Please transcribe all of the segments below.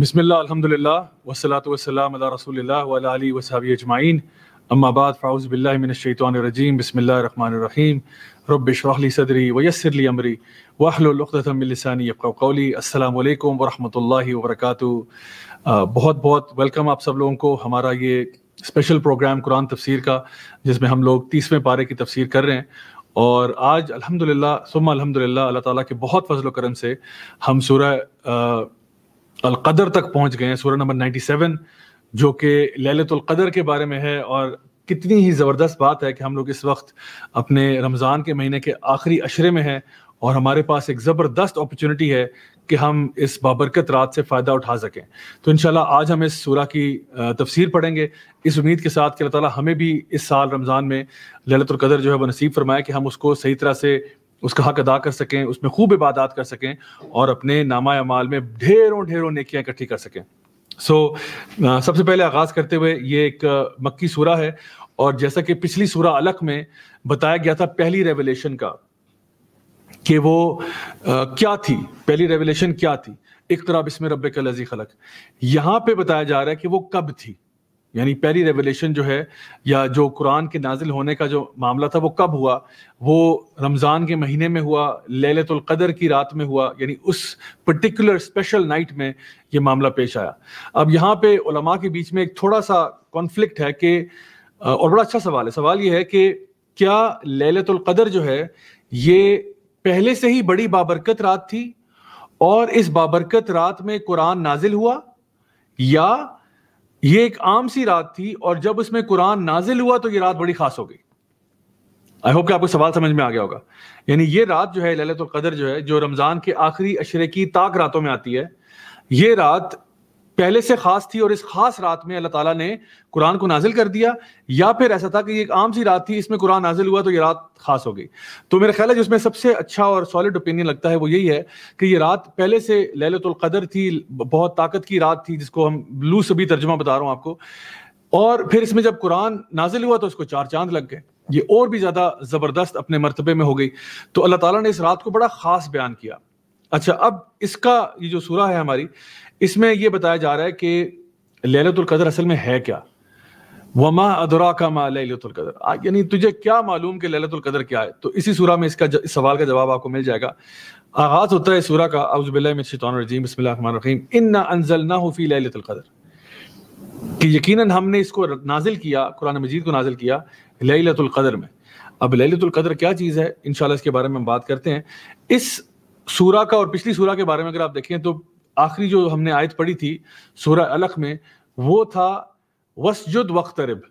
बिस्मिल्लाह अल्हम्दुलिल्लाह वस्सलातु वस्सलाम बसमिल्ल अलहमदिल्ला वसलात वसलाम रसोल्ला वाली वसाबी अजमाइन अम्माबाद फ़ाउज़ बिल्लाशैतरजीम इशरह ली सदरी व यस्सिर ली अमरी व मिन लिसानी क़ौली अस्सलामु अलैकुम व रहमतुल्लाहि व वर्क बहुत बहुत वेलकम आप सब लोगों को हमारा ये स्पेशल प्रोग्राम कुरान तफसीर का जिसमें हम लोग तीसवें पारे की तफसीर कर रहे हैं और आज अल्हम्दुलिल्लाह सुम्मा अल्हम्दुलिल्लाह अल्लाह ताला के बहुत फजल करम से हम सूरह uh, अलकदर तक पहुंच गए हैं सूरह नंबर 97 जो कि ललितर के बारे में है और कितनी ही ज़बरदस्त बात है कि हम लोग इस वक्त अपने रमज़ान के महीने के आखिरी अशरे में हैं और हमारे पास एक ज़बरदस्त अपॉर्चुनिटी है कि हम इस बाबरकत रात से फ़ायदा उठा सकें तो इन आज हम इस सूरह की तफसीर पढ़ेंगे इस उम्मीद के साथ कि अल्लाह ताला हमें भी इस साल रमज़ान में कदर जो है वह नसीब फरमाए कि हम उसको सही तरह से उसका हक अदा कर सकें उसमें खूब इबादत कर सकें और अपने नामा अमाल में ढेरों ढेरों नेकियां इकट्ठी कर सकें सो so, सबसे पहले आगाज़ करते हुए ये एक मक्की सूरा है और जैसा कि पिछली सूरा अलक में बताया गया था पहली रेवलेशन का कि वो आ, क्या थी पहली रेवलेशन क्या थी इकतरा इसमें का लजी खलक यहाँ पे बताया जा रहा है कि वो कब थी यानी पहली रेवलेशन जो है या जो कुरान के नाजिल होने का जो मामला था वो कब हुआ वो रमज़ान के महीने में हुआ ललतुल्क़दर की रात में हुआ यानी उस पर्टिकुलर स्पेशल नाइट में ये मामला पेश आया अब यहाँ पे उलमा के बीच में एक थोड़ा सा कॉन्फ्लिक्ट है कि और बड़ा अच्छा सवाल है सवाल ये है कि क्या ललतुल्क़दर जो है ये पहले से ही बड़ी बाबरकत रात थी और इस बाबरकत रात में कुरान नाजिल हुआ या ये एक आम सी रात थी और जब उसमें कुरान नाजिल हुआ तो ये रात बड़ी खास हो गई आई होप कि आपको सवाल समझ में आ गया होगा यानी ये रात जो है ललत कदर जो है जो रमज़ान के आखिरी अशरे की ताक रातों में आती है ये रात पहले से खास थी और इस खास रात में अल्लाह ताला ने कुरान को नाजिल कर दिया या फिर ऐसा था कि एक आम सी रात थी इसमें कुरान नाजिल हुआ तो ये रात खास हो गई तो मेरा ख्याल है जिसमें सबसे अच्छा और सॉलिड ओपिनियन लगता है वो यही है कि ये रात पहले से कदर थी बहुत ताकत की रात थी जिसको हम लू सभी तर्जमा बता रहा हूँ आपको और फिर इसमें जब कुरान नाजिल हुआ तो उसको चार चांद लग गए ये और भी ज़्यादा ज़बरदस्त अपने मरतबे में हो गई तो अल्लाह ताला ने इस रात को बड़ा ख़ास बयान किया अच्छा अब इसका ये जो सूरा है हमारी इसमें यह बताया जा रहा है कि ललतुल्कदर असल में है क्या वमा अदरा का मा ललतुल्कदर यानी तुझे क्या मालूम कि ललतुल्कदर क्या है तो इसी सूरह में इसका इस सवाल का जवाब आपको मिल जाएगा आगाज होता है सूरह का अउज़बिल्लाजीम बसमीम इन्ना अनजलना फ़ी ललतुल्कदर कि यकीनन हमने इसको नाजिल किया कुरान मजीद को नाजिल किया ललतुल्कदर में अब ललतुल्कदर क्या चीज़ है इन इसके बारे में हम बात करते हैं इस सूरा का और पिछली सूरा के बारे में अगर आप देखें तो आखिरी जो हमने आयत पढ़ी थी सूरह अलख में वो था वसजुद वक्तरब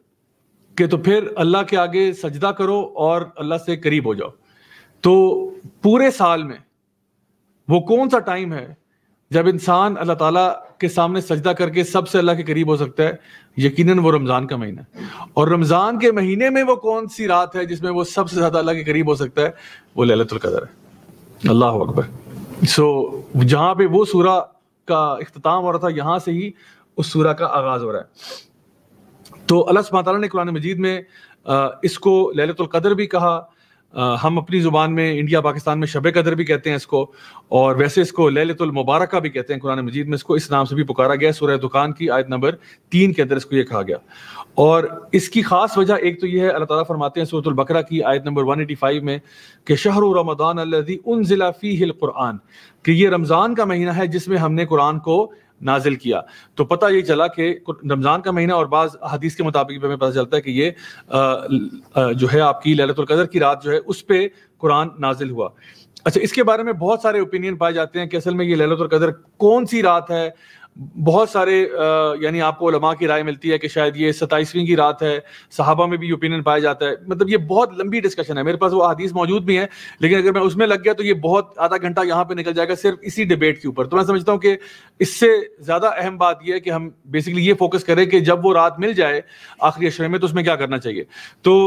के तो फिर अल्लाह के आगे सजदा करो और अल्लाह से करीब हो जाओ तो पूरे साल में वो कौन सा टाइम है जब इंसान अल्लाह ताला के सामने सजदा करके सबसे अल्लाह के करीब हो सकता है यकीनन वो रमज़ान का महीना है और रमज़ान के महीने में वो कौन सी रात है जिसमें वो सबसे ज़्यादा अल्लाह के करीब हो सकता है वो ललतुल्कदर है अल्लाह अकबर सो so, पे वो सूरा का अख्ताम हो रहा था यहां से ही उस सूरा का आगाज़ हो रहा है तो अल्लाह सुबह ने कुरान मजीद में इसको कदर भी कहा आ, हम अपनी ज़ुबान में इंडिया पाकिस्तान में शब कदर भी कहते हैं इसको और वैसे इसको ललतुलमबारक भी कहते हैं कुरान मजीद में इसको इस नाम से भी पुकारा गया सूर्य दुकान की आयत नंबर तीन के अंदर इसको ये कहा गया और इसकी ख़ास वजह एक तो ये है अल्लाह ताला फरमाते हैं सूरत बकरा की आयत नंबर फाइव में कि शहर रमदान अल्लज़ी उनज़िला फ़ीहिल कुरान कि ये रमज़ान का महीना है जिसमें हमने कुरान को नाजिल किया तो पता ये चला कि रमज़ान का महीना और बाद हदीस के मुताबिक हमें पता चलता है कि ये जो है आपकी ललतुल्कदर की रात जो है उस पर कुरान नाजिल हुआ अच्छा इसके बारे में बहुत सारे ओपिनियन पाए जाते हैं कि असल में ये ललतुल्कदर कौन सी रात है बहुत सारे यानी आपको लमा की राय मिलती है कि शायद ये सताईसवीं की रात है साहबा में भी ओपिनियन पाया जाता है मतलब ये बहुत लंबी डिस्कशन है मेरे पास वो हदीस मौजूद भी है लेकिन अगर मैं उसमें लग गया तो ये बहुत आधा घंटा यहाँ पे निकल जाएगा सिर्फ इसी डिबेट के ऊपर तो मैं समझता हूँ कि इससे ज़्यादा अहम बात यह है कि हम बेसिकली ये फोकस करें कि जब वो रात मिल जाए आखिरी अशरे में तो उसमें क्या करना चाहिए तो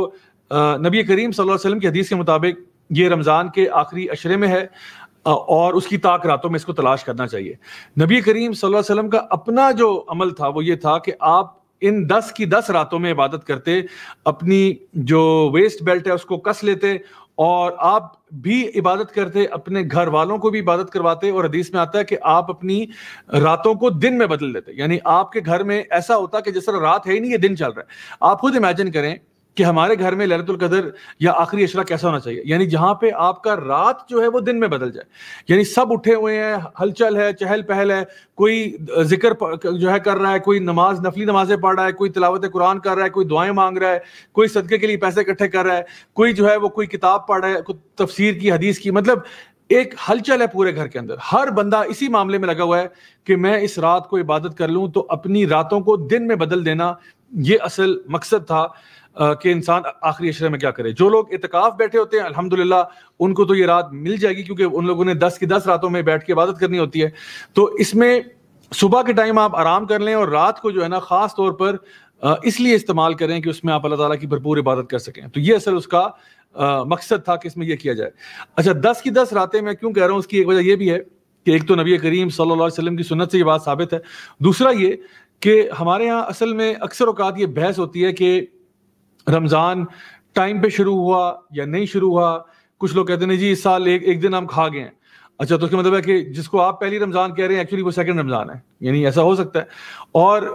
नबी करीम सल वसलम की हदीस के मुताबिक ये रमज़ान के आखिरी अशरे में है और उसकी ताक रातों में इसको तलाश करना चाहिए नबी करीम सल्लल्लाहु अलैहि वसल्लम का अपना जो अमल था वो ये था कि आप इन दस की दस रातों में इबादत करते अपनी जो वेस्ट बेल्ट है उसको कस लेते और आप भी इबादत करते अपने घर वालों को भी इबादत करवाते और हदीस में आता है कि आप अपनी रातों को दिन में बदल देते यानी आपके घर में ऐसा होता कि जिस तरह रात है ही नहीं ये दिन चल रहा है आप खुद इमेजिन करें कि हमारे घर में ललित कदर या आखिरी अशरा कैसा होना चाहिए यानी जहां पे आपका रात जो है वो दिन में बदल जाए यानी सब उठे हुए हैं हलचल है चहल पहल है कोई जिक्र जो है कर रहा है कोई नमाज नफली नमाजें पढ़ रहा है कोई तिलावत कुरान कर रहा है कोई दुआएं मांग रहा है कोई सदके के लिए पैसे इकट्ठे कर रहा है कोई जो है वो कोई किताब पढ़ रहा है कोई तफसीर की हदीस की मतलब एक हलचल है पूरे घर के अंदर हर बंदा इसी मामले में लगा हुआ है कि मैं इस रात को इबादत कर लूं तो अपनी रातों को दिन में बदल देना ये असल मकसद था कि इंसान आखिरी अशरे में क्या करे जो लोग इतकाफ बैठे होते हैं अल्हम्दुलिल्लाह उनको तो ये रात मिल जाएगी क्योंकि उन लोगों ने दस की दस रातों में बैठ के इबादत करनी होती है तो इसमें सुबह के टाइम आप आराम कर लें और रात को जो है ना ख़ास तौर पर इसलिए इस्तेमाल करें कि उसमें आप अल्लाह ताला की भरपूर इबादत कर सकें तो ये असल उसका आ, मकसद था कि इसमें यह किया जाए अच्छा दस की दस रातें मैं क्यों कह रहा हूँ उसकी एक वजह यह भी है कि एक तो नबी करीम सल्लल्लाहु अलैहि वसल्लम की सुन्नत से ये बात साबित है दूसरा ये कि हमारे यहाँ असल में अक्सर अवकात ये बहस होती है कि रमज़ान टाइम पे शुरू हुआ या नहीं शुरू हुआ कुछ लोग कहते हैं जी इस साल एक एक दिन हम खा गए हैं अच्छा तो उसका मतलब है कि जिसको आप पहली रमज़ान कह रहे हैं एक्चुअली वो सेकंड रमज़ान है यानी ऐसा हो सकता है और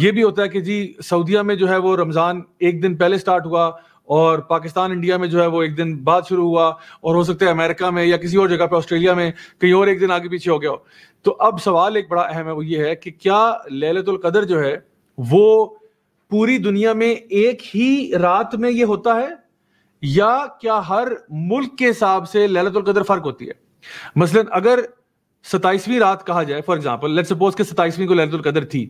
ये भी होता है कि जी सऊदीया में जो है वो रमज़ान एक दिन पहले स्टार्ट हुआ और पाकिस्तान इंडिया में जो है वो एक दिन बाद शुरू हुआ और हो सकता है अमेरिका में या किसी और जगह पर ऑस्ट्रेलिया में कहीं और एक दिन आगे पीछे हो गया हो तो अब सवाल एक बड़ा अहम है वो ये है कि क्या कदर जो है वो पूरी दुनिया में एक ही रात में ये होता है या क्या हर मुल्क के हिसाब से ललतुल कदर फर्क होती है मसलन अगर सताइसवीं रात कहा जाए फॉर एग्जाम्पल लेट सपोज के सताइसवीं को ललतुल कदर थी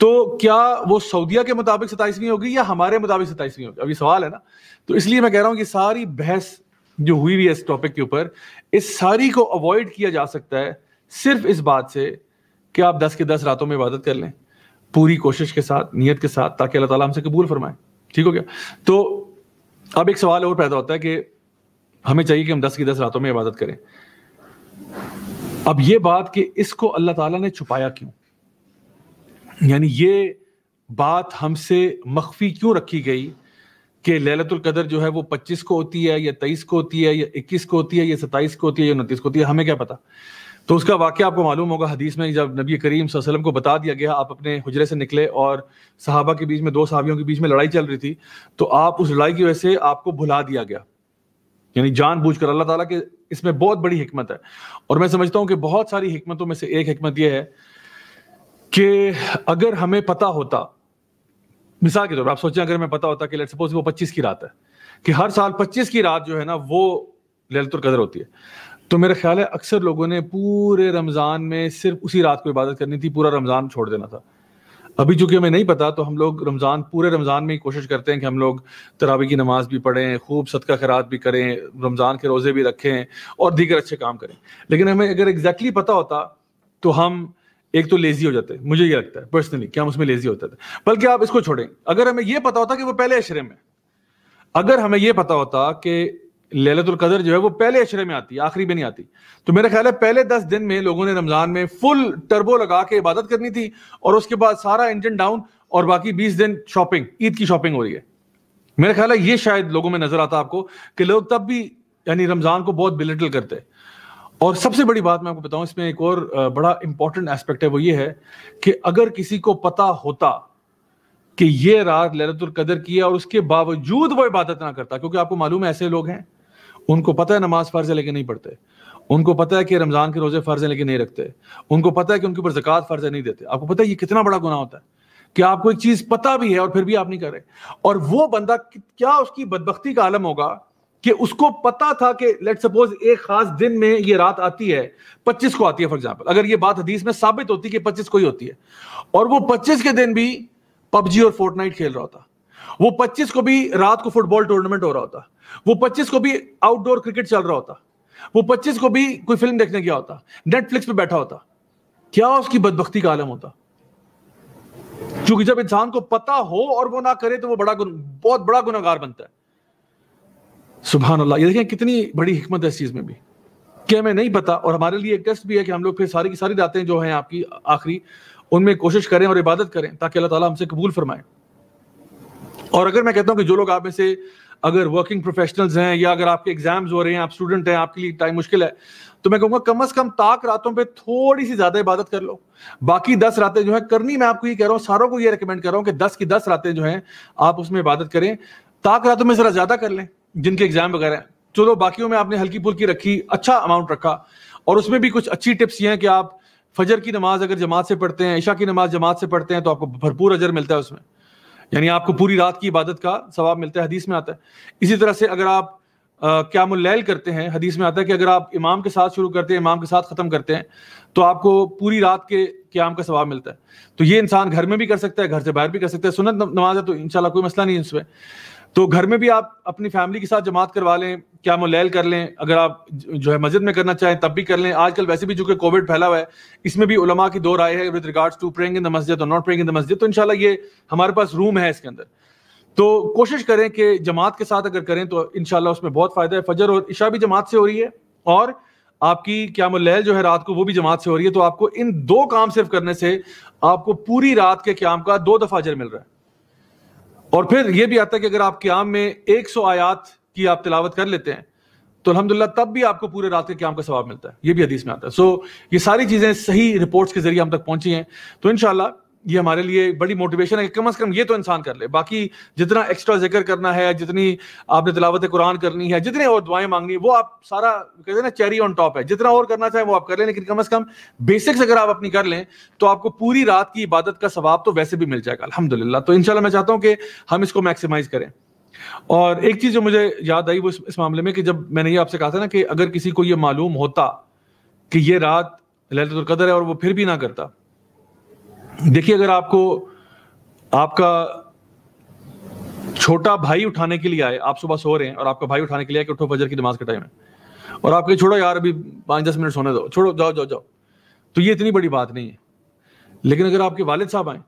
तो क्या वो सऊदिया के मुताबिक सताइसवीं होगी या हमारे मुताबिक सताइसवीं होगी अभी सवाल है ना तो इसलिए मैं कह रहा हूं कि सारी बहस जो हुई हुई है इस टॉपिक के ऊपर इस सारी को अवॉइड किया जा सकता है सिर्फ इस बात से कि आप दस के दस रातों में इबादत कर लें पूरी कोशिश के साथ नीयत के साथ ताकि अल्लाह ताला हमसे कबूल फरमाए ठीक हो गया तो अब एक सवाल और पैदा होता है कि हमें चाहिए कि हम दस की दस रातों में इबादत करें अब ये बात कि इसको अल्लाह ताला ने छुपाया क्यों यानी ये बात हमसे मख्फी क्यों रखी गई कि ललतुल कदर जो है वो 25 को होती है या 23 को होती है या 21 को होती है या 27 को होती है या 29 को होती है हमें क्या पता तो उसका वाक्य आपको मालूम होगा हदीस में जब नबी करीम वसल्लम को बता दिया गया आप अपने हजरे से निकले और साहबा के बीच में दो सहाबियों के बीच में लड़ाई चल रही थी तो आप उस लड़ाई की वजह से आपको भुला दिया गया यानी बूझ कर अल्लाह ताला के इसमें बहुत बड़ी हमत है और मैं समझता हूँ कि बहुत सारी हमतों में से एक हमत यह है कि अगर हमें पता होता मिसाल के तौर पर आप सोचें अगर हमें पता होता कि लेट सपोज वो पच्चीस की रात है कि हर साल पच्चीस की रात जो है ना वो ललतुल कदर होती है तो मेरा ख्याल है अक्सर लोगों ने पूरे रमज़ान में सिर्फ उसी रात को इबादत करनी थी पूरा रमज़ान छोड़ देना था अभी चूंकि हमें नहीं पता तो हम लोग रमज़ान पूरे रमज़ान में ही कोशिश करते हैं कि हम लोग तरावी की नमाज भी पढ़ें खूब सदका खरात भी करें रमज़ान के रोज़े भी रखें और दीगर अच्छे काम करें लेकिन हमें अगर एग्जैक्टली पता होता तो हम एक तो लेजी हो जाते हैं मुझे ये लगता है पर्सनली कि हम उसमें लेजी होते थे बल्कि आप इसको छोड़ें अगर हमें यह पता होता कि वो पहले अशरे में अगर हमें यह पता होता कि ललतुल कदर जो है वो पहले अशरे में आती है आखिरी में नहीं आती तो मेरा ख्याल है पहले दस दिन में लोगों ने रमजान में फुल टर्बो लगा के इबादत करनी थी और उसके बाद सारा इंजन डाउन और बाकी बीस दिन शॉपिंग ईद की शॉपिंग हो रही है मेरा ख्याल है ये शायद लोगों में नजर आता आपको कि लोग तब भी यानी रमजान को बहुत बिलिटल करते और सबसे बड़ी बात मैं आपको बताऊं इसमें एक और बड़ा इंपॉर्टेंट एस्पेक्ट है वो ये है कि अगर किसी को पता होता कि ये रात ललतुल कदर की है और उसके बावजूद वो इबादत ना करता क्योंकि आपको मालूम है ऐसे लोग हैं उनको पता है नमाज फ़र्ज है लेकिन नहीं पढ़ते उनको पता है कि रमज़ान के रोज़े फ़र्ज है लेकिन नहीं रखते उनको पता है कि उनके ऊपर जक़ात फ़र्ज है नहीं देते आपको पता है ये कितना बड़ा गुना होता है कि आपको एक चीज़ पता भी है और फिर भी आप नहीं कर रहे और वो बंदा क्या उसकी बदबख्ती का आलम होगा कि उसको पता था कि लेट सपोज एक खास दिन में ये रात आती है 25 को आती है फॉर एग्जाम्पल अगर ये बात हदीस में साबित होती है कि 25 को ही होती है और वो 25 के दिन भी पबजी और फोर्टनाइट खेल रहा होता वो 25 को भी रात को फुटबॉल टूर्नामेंट हो रहा होता वो 25 को भी आउटडोर क्रिकेट चल रहा होता वो 25 को भी कोई फिल्म देखने गया होता नेटफ्लिक्स पे बैठा होता क्या उसकी बदबख्ती का आलम होता क्योंकि जब इंसान को पता हो और वो ना करे तो वो बड़ा बहुत बड़ा गुनागार बनता है सुबह अल्लाह ये देखें कितनी बड़ी हिकमत है इस चीज में भी क्या हमें नहीं पता और हमारे लिए एक टेस्ट भी है कि हम लोग फिर सारी की सारी रातें जो हैं आपकी आखिरी उनमें कोशिश करें और इबादत करें ताकि अल्लाह ताला हमसे कबूल फरमाएं और अगर मैं कहता हूँ कि जो लोग आप में से अगर वर्किंग प्रोफेशनल्स हैं या अगर आपके एग्जाम्स हो रहे हैं आप स्टूडेंट हैं आपके लिए टाइम मुश्किल है तो मैं कहूंगा कम से कम ताक रातों पे थोड़ी सी ज्यादा इबादत कर लो बाकी दस रातें जो है करनी मैं आपको ये कह रहा हूँ सारों को ये रिकमेंड कर रहा हूँ कि दस की दस रातें जो है आप उसमें इबादत करें ताक रातों में जरा ज्यादा कर लें जिनके एग्जाम वगैरह हैं चलो बाकियों में आपने हल्की फुल्की रखी अच्छा अमाउंट रखा और उसमें भी कुछ अच्छी टिप्स ये हैं कि आप फजर की नमाज अगर जमात से पढ़ते हैं ईशा की नमाज जमात से पढ़ते हैं तो आपको भरपूर अजर मिलता है उसमें यानी आपको पूरी रात की इबादत का सवाब मिलता है हदीस में आता है इसी तरह से अगर आप क्या मुलैल करते हैं हदीस में आता है कि अगर आप इमाम के साथ शुरू करते हैं इमाम के साथ ख़त्म करते हैं तो आपको पूरी रात के क्याम का सवाब मिलता है तो ये इंसान घर में भी कर सकता है घर से बाहर भी कर सकता है सुनत नमाज है तो इनशाला कोई मसला नहीं है उसमें तो घर में भी आप अपनी फैमिली के साथ जमात करवा लें क्या मोलैल कर लें अगर आप जो है मस्जिद में करना चाहें तब भी कर लें आजकल वैसे भी जो कि कोविड फैला हुआ है इसमें भी उलमा की दो राय है with regards to praying in the मस्जिद और नॉट प्रेइंग इन द मस्जिद तो इनशाला ये हमारे पास रूम है इसके अंदर तो कोशिश करें कि जमात के साथ अगर करें तो इनशाला उसमें बहुत फायदा है फजर और इशा भी जमात से हो रही है और आपकी क्या मोलैल जो है रात को वो भी जमात से हो रही है तो आपको इन दो काम सिर्फ करने से आपको पूरी रात के क्याम का दो दफा अजर मिल रहा है और फिर यह भी आता है कि अगर आप क्याम में 100 आयात की आप तिलावत कर लेते हैं तो अलहमदिल्ला तब भी आपको पूरे रात के क्याम का स्वाब मिलता है यह भी हदीस में आता है सो so, ये सारी चीज़ें सही रिपोर्ट्स के जरिए हम तक पहुंची हैं तो इनशाला ये हमारे लिए बड़ी मोटिवेशन है कि कम अज कम ये तो इंसान कर ले बाकी जितना एक्स्ट्रा जिक्र करना है जितनी आपने तिलावत कुरान करनी है जितनी और दुआएं मांगनी है वो आप सारा कहते हैं ना चेरी ऑन टॉप है जितना और करना चाहे वो आप कर लें लेकिन कम अज कम बेसिक्स अगर आप अपनी कर लें तो आपको पूरी रात की इबादत का स्वाब तो वैसे भी मिल जाएगा अलहमदिल्ला तो इनशाला मैं चाहता हूँ कि हम इसको मैक्सिमाइज करें और एक चीज जो मुझे याद आई वो इस, इस मामले में कि जब मैंने ये आपसे कहा था ना कि अगर किसी को ये मालूम होता कि ये रात कदर है और वो फिर भी ना करता देखिए अगर आपको आपका छोटा भाई उठाने के लिए आए आप सुबह सो रहे हैं और आपका भाई उठाने के लिए आए कि उठो फजर की नमाज का टाइम है और आपके छोड़ो यार अभी पाँच दस मिनट सोने दो छोड़ो जाओ जाओ जाओ तो ये इतनी बड़ी बात नहीं है लेकिन अगर आपके वालिद साहब आए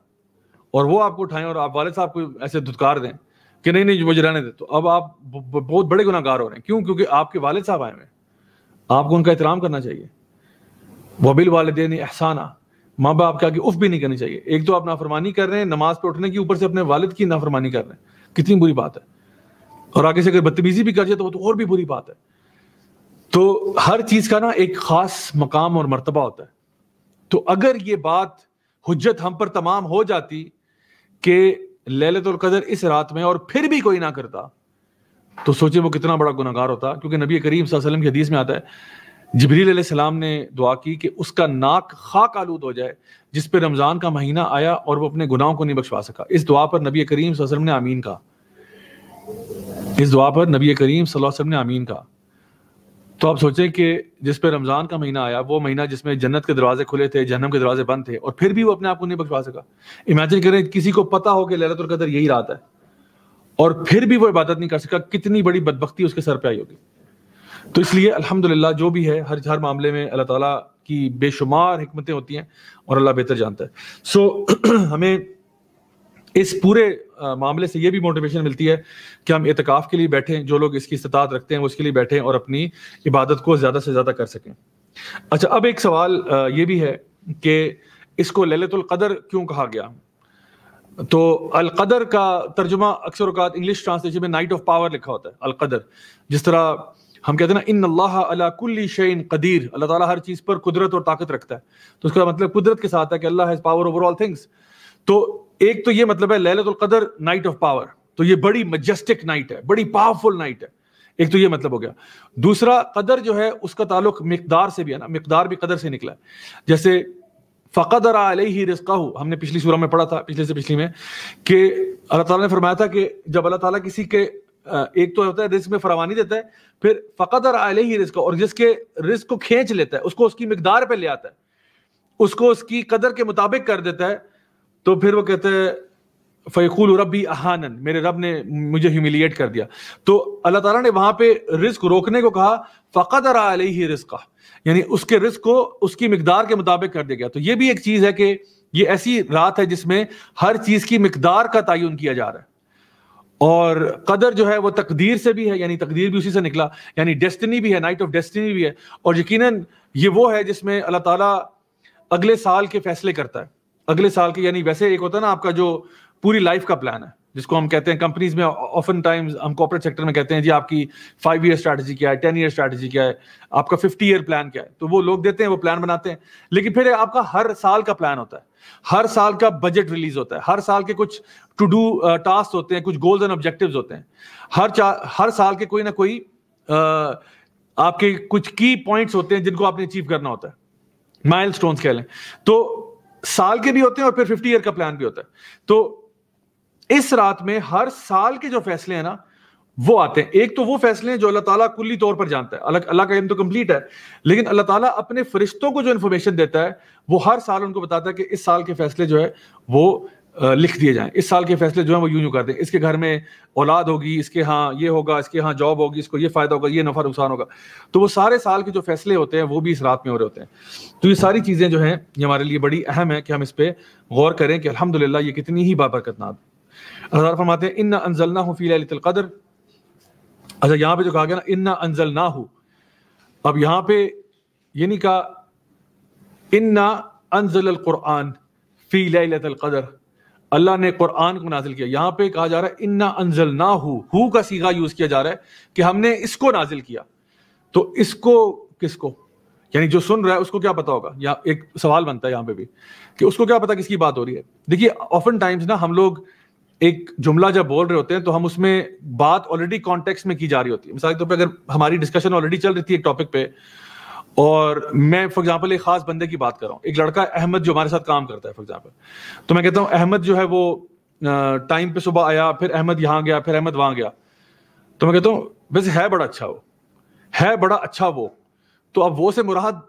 और वो आपको उठाएं और आप वालिद साहब को ऐसे धुतकार दें कि नहीं नहीं मुझे रहने दे तो अब आप बहुत बड़े गुनाहगार हो रहे हैं क्यों क्योंकि आपके वालिद साहब आए हुए आपको उनका एहतराम करना चाहिए वबिल वालदे ने एहसाना माँ बाप के आगे उफ भी नहीं करनी चाहिए एक तो आप नाफरमानी कर रहे हैं नमाज पे उठने की ऊपर से अपने वालिद की नाफरमानी कर रहे हैं कितनी बुरी बात है और आगे से अगर बदतमीजी भी कर जाए तो वो तो और भी बुरी बात है तो हर चीज़ का ना एक ख़ास मकाम और मरतबा होता है तो अगर ये बात हजत हम पर तमाम हो जाती कि ललत और कदर इस रात में और फिर भी कोई ना करता तो सोचे वो कितना बड़ा गुनागार होता क्योंकि नबी करीम वसल्लम की हदीस में आता है जबरील सलाम ने दुआ की कि उसका नाक खाक आलूद हो जाए जिस पर रमज़ान का महीना आया और वो अपने गुनाहों को नहीं बख्शवा सका इस दुआ पर नबी करीम वसल्लम ने आमीन कहा इस दुआ पर नबी करीम वसल्लम ने आमीन कहा तो आप सोचें कि जिस पर रमज़ान का महीना आया वो महीना जिसमें जन्नत के दरवाजे खुले थे जहनम के दरवाजे बंद थे और फिर भी वो अपने आप को नहीं बख्शवा सका इमेजिन करें किसी को पता हो कि ललतुल कदर यही रात है और फिर भी वो इबादत नहीं कर सका कितनी बड़ी बदबख्ती उसके सर पर आई होगी तो इसलिए अल्हम्दुलिल्लाह जो भी है हर हर मामले में अल्लाह ताला की बेशुमार हमतें होती हैं और अल्लाह बेहतर जानता है सो so, हमें इस पूरे मामले से ये भी मोटिवेशन मिलती है कि हम एतकाफ़ के लिए बैठें जो लोग इसकी इस्तात रखते हैं वो इसके लिए बैठें और अपनी इबादत को ज़्यादा से ज़्यादा कर सकें अच्छा अब एक सवाल ये भी है कि इसको ललतुल्क़दर क्यों कहा गया तो अलकदर का तर्जुमा अक्सर अवत इंग्लिश ट्रांसलेशन में नाइट ऑफ पावर लिखा होता है अलकदर जिस तरह हम कहते हैं ना इन अल्लाह अला कुल्ली शैन कदीर अल्लाह ताला हर चीज़ पर कुदरत और ताकत रखता है तो उसका मतलब कुदरत के साथ है कि Allah has power over all things तो एक तो ये मतलब है लहलतुल कदर नाइट ऑफ पावर तो ये बड़ी मजेस्टिक नाइट है बड़ी पावरफुल नाइट है एक तो ये मतलब हो गया दूसरा कदर जो है उसका ताल्लुक मकदार से भी है ना मकदार भी कदर से निकला है जैसे फ़कदर ही रिस्का हमने पिछली सूरह में पढ़ा था पिछले से पिछली में कि अल्लाह ताला ने फरमाया था कि जब अल्लाह ताला किसी के एक तो होता है रिस्क में फरावानी देता है फिर फ़कत और आले ही रिस्क और जिसके रिस्क को खींच लेता है उसको उसकी मकदार पर ले आता है उसको उसकी कदर के मुताबिक कर देता है तो फिर वो कहता है फ़ैकुल रबी अहानन मेरे रब ने मुझे ह्यूमिलिएट कर दिया तो अल्लाह ताला ने वहां पे रिस्क रोकने को कहा फ़कत और आले ही रिस्क यानी उसके रिस्क को उसकी मकदार के मुताबिक कर दिया गया तो ये भी एक चीज़ है कि ये ऐसी रात है जिसमें हर चीज़ की मकदार का तयन किया जा रहा है और कदर जो है वो तकदीर से भी है यानी तकदीर भी उसी से निकला यानी डेस्टिनी भी है नाइट ऑफ डेस्टिनी भी है और यकीनन ये वो है जिसमें अल्लाह ताला अगले साल के फैसले करता है अगले साल के यानी वैसे एक होता है ना आपका जो पूरी लाइफ का प्लान है जिसको हम कहते हैं कंपनीज में ऑफन टाइम्स हम कॉपोरेट सेक्टर में कहते हैं जी आपकी फाइव ईयर स्ट्रैटेजी क्या है टेन ईयर स्ट्रैटेजी क्या है आपका फिफ्टी ईयर प्लान क्या है तो वो लोग देते हैं वो प्लान बनाते हैं लेकिन फिर आपका हर साल का प्लान होता है हर साल का बजट रिलीज होता है हर साल के कुछ टू डू टास्क होते हैं कुछ गोल्स एंड ऑब्जेक्टिव होते हैं हर हर साल के कोई ना कोई uh, आपके कुछ की पॉइंट्स होते हैं जिनको आपने अचीव करना होता है माइल कह लें तो साल के भी होते हैं और फिर फिफ्टी ईयर का प्लान भी होता है तो इस रात में हर साल के जो फैसले हैं ना वो आते हैं एक तो वो फैसले हैं जो अल्लाह ताला कुल्ली तौर पर जानता है अल्लाह अल्लाह का इल्म तो कंप्लीट है लेकिन अल्लाह ताला अपने फरिश्तों को जो इन्फॉर्मेशन देता है वो हर साल उनको बताता है कि इस साल के फैसले जो है वो लिख दिए जाएं इस साल के फैसले जो है वो यूं यूं कर दें इसके घर में औलाद होगी इसके यहाँ ये होगा इसके यहाँ जॉब होगी इसको ये फायदा होगा ये नफा नुकसान होगा तो वो सारे साल के जो फैसले होते हैं वो भी इस रात में हो रहे होते हैं तो ये सारी चीज़ें जो हैं ये हमारे लिए बड़ी अहम है कि हम इस पर गौर करें कि अलहमदिल्ला ये कितनी ही बाबरकतनाथ अल्लाह फरमाते हैं इन्ना अनजलना हो फ़ी लतलक़दर अच्छा यहाँ पे जो कहा गया ना इन्ना अनजल ना हो अब यहाँ पे ये नहीं कहा इन्ना अनजल क़ुरान फ़ी लतलक़दर अल्लाह ने कुरान को नाजिल किया यहाँ पे कहा जा रहा है इन्ना अनजल ना हो हु का सीगा यूज़ किया जा रहा है कि हमने इसको नाजिल किया तो इसको किसको यानी जो सुन रहा है उसको क्या पता होगा या एक सवाल बनता है यहाँ पे भी कि उसको क्या पता किसकी बात हो रही है देखिए ऑफन टाइम्स ना हम लोग एक जुमला जब बोल रहे होते हैं तो हम उसमें बात ऑलरेडी कॉन्टेक्स में की जा रही होती है मिसाल के तौर पर अगर हमारी डिस्कशन ऑलरेडी चल रही थी एक टॉपिक पे और मैं फॉर एग्जाम्पल एक खास बंदे की बात कर रहा हूँ एक लड़का अहमद जो हमारे साथ काम करता है फॉर एग्जाम्पल तो मैं कहता हूँ अहमद जो है वो टाइम पे सुबह आया फिर अहमद यहाँ गया फिर अहमद वहाँ गया तो मैं कहता हूँ वैसे है बड़ा अच्छा वो है बड़ा अच्छा वो तो अब वो से मुराद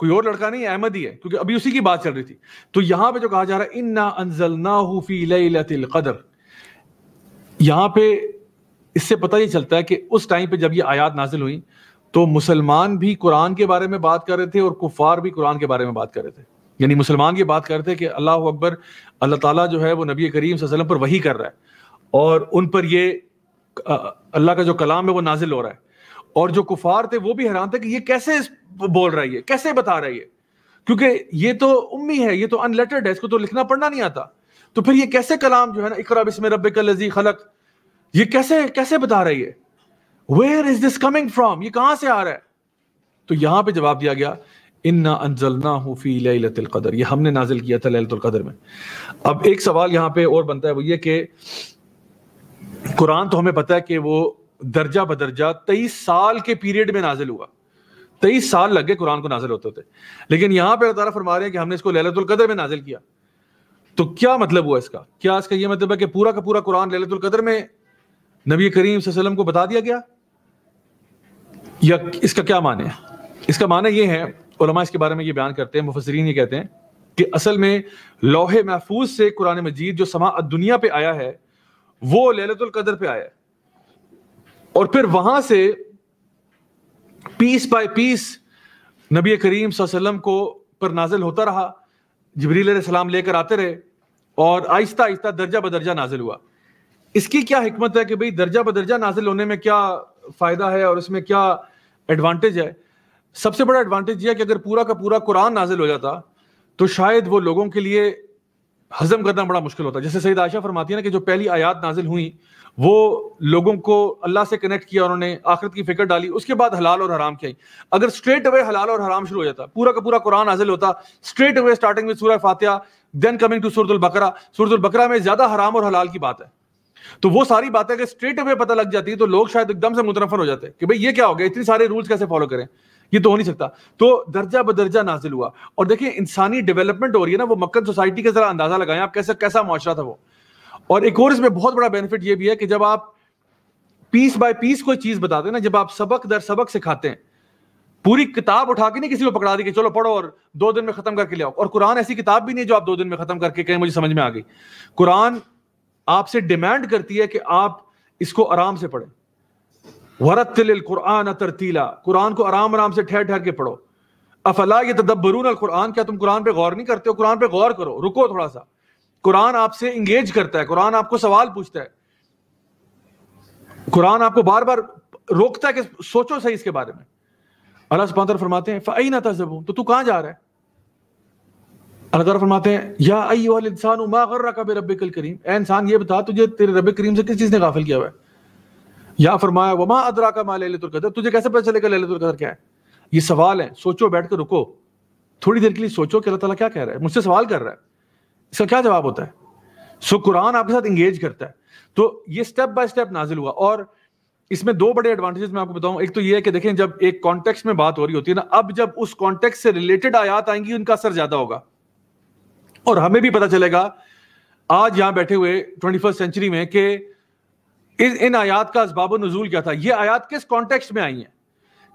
कोई और लड़का नहीं अहमद ही है क्योंकि अभी उसी की बात चल रही थी तो यहां पे जो कहा जा रहा है इन्ना अंजल ना कदर यहां पे इससे पता ये चलता है कि उस टाइम पे जब ये आयात नाजिल हुई तो मुसलमान भी कुरान के बारे में बात कर रहे थे और कुफार भी कुरान के बारे में बात कर रहे थे यानी मुसलमान ये बात कर रहे थे कि अल्लाह अकबर अल्लाह ताला जो है वो नबी करीम वसल्लम पर वही कर रहा है और उन पर ये अल्लाह का जो कलाम है वो नाजिल हो रहा है और जो कुफार थे वो भी हैरान थे कि ये कैसे बोल रहा है ये कैसे बता रहा है ये क्योंकि ये तो उम्मी है ये तो अनलेटर्ड है इसको तो लिखना पढ़ना नहीं आता तो फिर ये कैसे कलाम जो है ना इकरा इसमें रब कलजी खलक ये कैसे कैसे बता रही है where is this coming from ये कहां से आ रहा है तो यहां पे जवाब दिया गया इन्ना अनजलना फी कदर ये हमने नाजिल किया था लतिल कदर में अब एक सवाल यहाँ पे और बनता है वो ये कि कुरान तो हमें पता है कि वो दर्जा बदर्जा तेईस साल के पीरियड में नाजिल हुआ तेईस साल लग गए कुरान को नाजिल होते होते लेकिन यहां पर अल्लाह फरमा रहे हैं कि हमने इसको ललतुल कदर में नाजिल किया तो क्या मतलब हुआ इसका क्या इसका यह मतलब है कि पूरा का पूरा कुरान ललतुल कदर में नबी करीम वसल्लम को बता दिया गया या इसका क्या माने है इसका माना यह है उलमा इसके बारे में ये बयान करते हैं मुफसरीन ये कहते हैं कि असल में लोहे महफूज से कुरान मजीद जो समा दुनिया पे आया है वो ललतुल कदर पे आया है और फिर वहां से पीस बाय पीस नबी करीम वसल्लम को पर नाजिल होता रहा जबरील सलाम लेकर आते रहे और आहिस्ता आहिस्ता दर्जा बदर्जा नाजिल हुआ इसकी क्या हमत है कि भाई दर्जा बदर्जा नाजिल होने में क्या फ़ायदा है और इसमें क्या एडवांटेज है सबसे बड़ा एडवांटेज यह कि अगर पूरा का पूरा कुरान नाजिल हो जाता तो शायद वो लोगों के लिए हजम करना बड़ा मुश्किल होता जैसे सईद आयशा फरमाती है ना कि जो पहली आयात नाजिल हुई वो लोगों को अल्लाह से कनेक्ट किया उन्होंने आखिरत की फिक्र डाली उसके बाद हलाल और हराम किया अगर स्ट्रेट अवे हलाल और हराम शुरू हो जाता पूरा का पूरा कुरान हाजिल होता स्ट्रेट अवे स्टार्टिंग में सूर्य फातिहा देन कमिंग टू सूरतुल बकरा सूरतुल बकरा में ज्यादा हराम और हलाल की बात है तो वो सारी बातें अगर स्ट्रेट अवे पता लग जाती है तो लोग शायद एकदम से मुतनफर हो जाते कि भाई ये क्या हो गया इतने सारे रूल्स कैसे फॉलो करें ये तो हो नहीं सकता तो दर्जा बदर्जा नाजिल हुआ और देखिए इंसानी डेवलपमेंट हो रही है ना वो मक्कन सोसाइटी का जरा अंदाजा लगाएं आप कैसे कैसा मुआरा था वो और एक और इसमें बहुत बड़ा बेनिफिट ये भी है कि जब आप पीस बाय पीस कोई चीज बताते हैं ना जब आप सबक दर सबक सिखाते हैं पूरी किताब उठा के नहीं किसी को पकड़ा दी कि चलो पढ़ो और दो दिन में खत्म करके ले आओ और कुरान ऐसी किताब भी नहीं जो आप दो दिन में खत्म करके कहें मुझे समझ में आ गई कुरान आपसे डिमांड करती है कि आप इसको आराम से पढ़े वरत कुरान तरतीला कुरान को आराम आराम से ठहर ठहर के पढ़ो अफला ये तदब्बरून कुरान क्या तुम कुरान पे गौर नहीं करते हो कुरान पे गौर करो रुको थोड़ा सा कुरान आपसे इंगेज करता है कुरान आपको सवाल पूछता है कुरान आपको बार बार रोकता है कि सोचो सही इसके बारे में अल्लाह सुबह फरमाते हैं फ़ई ना तजबू तो तू कहां जा रहा है अल्लाह ताला फरमाते हैं या अय्युहल इंसानु करीम ए इंसान ये बता तुझे तेरे रब करीम से किस चीज़ ने काफिल किया हुआ है या फरमाया वमा अदराका का लैलतुल कदर तुझे कैसे पता चलेगा लैलतुल कदर क्या है ये सवाल है सोचो बैठ कर रुको थोड़ी देर के लिए सोचो कि अल्लाह तला क्या कह रहा है मुझसे सवाल कर रहा है इसका क्या जवाब होता है सो so, कुरान आपके साथ इंगेज करता है तो ये स्टेप बाय स्टेप नाजिल हुआ और इसमें दो बड़े एडवांटेजेस मैं आपको बताऊं एक तो ये है कि देखें जब एक कॉन्टेक्स्ट में बात हो रही होती है ना अब जब उस कॉन्टेक्स्ट से रिलेटेड आयात आएंगी उनका असर ज्यादा होगा और हमें भी पता चलेगा आज यहां बैठे हुए ट्वेंटी फर्स्ट सेंचुरी में कि इन इन आयात का इसबाब नजूल क्या था ये आयात किस कॉन्टेक्स्ट में आई है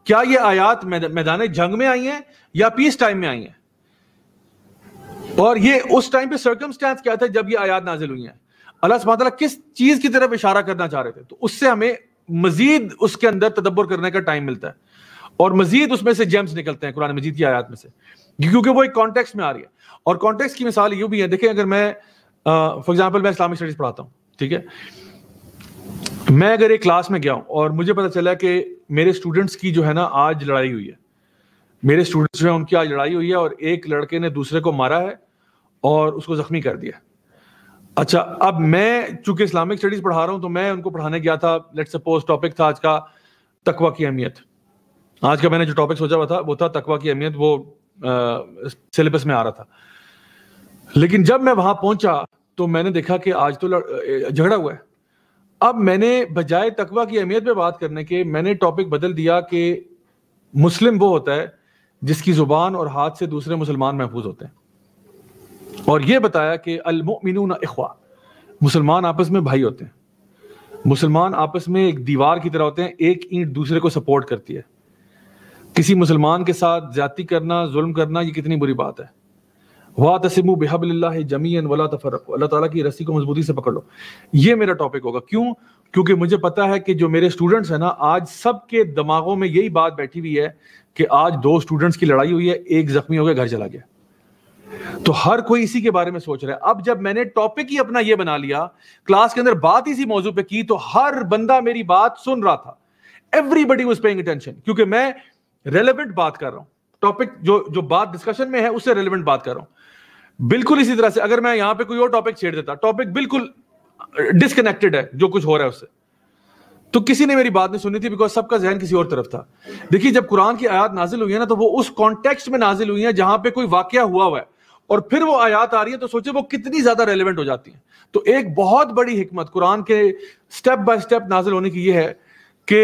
क्या ये आयात मैदान जंग में आई है या पीस टाइम में आई है और ये उस टाइम पे सर्कमस्टांस क्या था जब ये आयात नाजिल हुई है अल्लाह सुबह किस चीज की तरफ इशारा करना चाह रहे थे तो उससे हमें मजीद उसके अंदर तदब्बर करने का टाइम मिलता है और मजीद उसमें से जेम्स निकलते हैं कुरान मजीद की आयात में से क्योंकि वो एक कॉन्टेक्स में आ रही है और कॉन्टेक्स की मिसाल यू भी है देखें अगर मैं फॉर एग्जाम्पल मैं इस्लामिक स्टडीज पढ़ाता हूँ ठीक है मैं अगर एक क्लास में गया हूँ और मुझे पता चला कि मेरे स्टूडेंट्स की जो है ना आज लड़ाई हुई है मेरे स्टूडेंट्स जो है उनकी आज लड़ाई हुई है और एक लड़के ने दूसरे को मारा है और उसको ज़ख्मी कर दिया अच्छा अब मैं चूंकि इस्लामिक स्टडीज़ पढ़ा रहा हूं तो मैं उनको पढ़ाने गया था लेट सपोज टॉपिक था आज का तकवा की अहमियत आज का मैंने जो टॉपिक सोचा हुआ था वो था तकवा की अहमियत वो सिलेबस में आ रहा था लेकिन जब मैं वहां पहुंचा तो मैंने देखा कि आज तो झगड़ा हुआ है अब मैंने बजाय तकवा की अहमियत पे बात करने के मैंने टॉपिक बदल दिया कि मुस्लिम वो होता है जिसकी ज़ुबान और हाथ से दूसरे मुसलमान महफूज होते हैं और ये बताया कि अलमिन अखवा मुसलमान आपस में भाई होते हैं मुसलमान आपस में एक दीवार की तरह होते हैं एक ईंट दूसरे को सपोर्ट करती है किसी मुसलमान के साथ ज्यादा करना जुल्म करना ये कितनी बुरी बात है वाह तसिम बेहबल्ला जमीन वला तफरक अल्लाह ताला की रस्सी को मजबूती से पकड़ लो ये मेरा टॉपिक होगा क्यों क्योंकि मुझे पता है कि जो मेरे स्टूडेंट्स हैं ना आज सबके दिमागों में यही बात बैठी हुई है कि आज दो स्टूडेंट्स की लड़ाई हुई है एक जख्मी हो गया घर चला गया तो हर कोई इसी के बारे में सोच रहा है अब जब मैंने टॉपिक ही अपना ये बना लिया क्लास के अंदर बात इसी मौजू पे की तो हर बंदा मेरी बात सुन रहा था एवरीबडी वॉज पेइंग अटेंशन क्योंकि मैं रेलिवेंट बात कर रहा हूं टॉपिक जो जो बात डिस्कशन में है उससे रेलिवेंट बात कर रहा हूं बिल्कुल इसी तरह से अगर मैं यहां पे कोई और टॉपिक छेड़ देता टॉपिक बिल्कुल डिस्कनेक्टेड है जो कुछ हो रहा है उससे तो किसी ने मेरी बात नहीं सुनी थी बिकॉज सबका जहन किसी और तरफ था देखिए जब कुरान की आयात नाजिल हुई है ना तो वो उस कॉन्टेक्स्ट में नाजिल हुई है जहां पे कोई वाक्य हुआ हुआ है और फिर वो आयात आ रही है तो सोचे वो कितनी ज्यादा रेलिवेंट हो जाती है तो एक बहुत बड़ी हिकमत कुरान के स्टेप बाय स्टेप नाजिल होने की ये है कि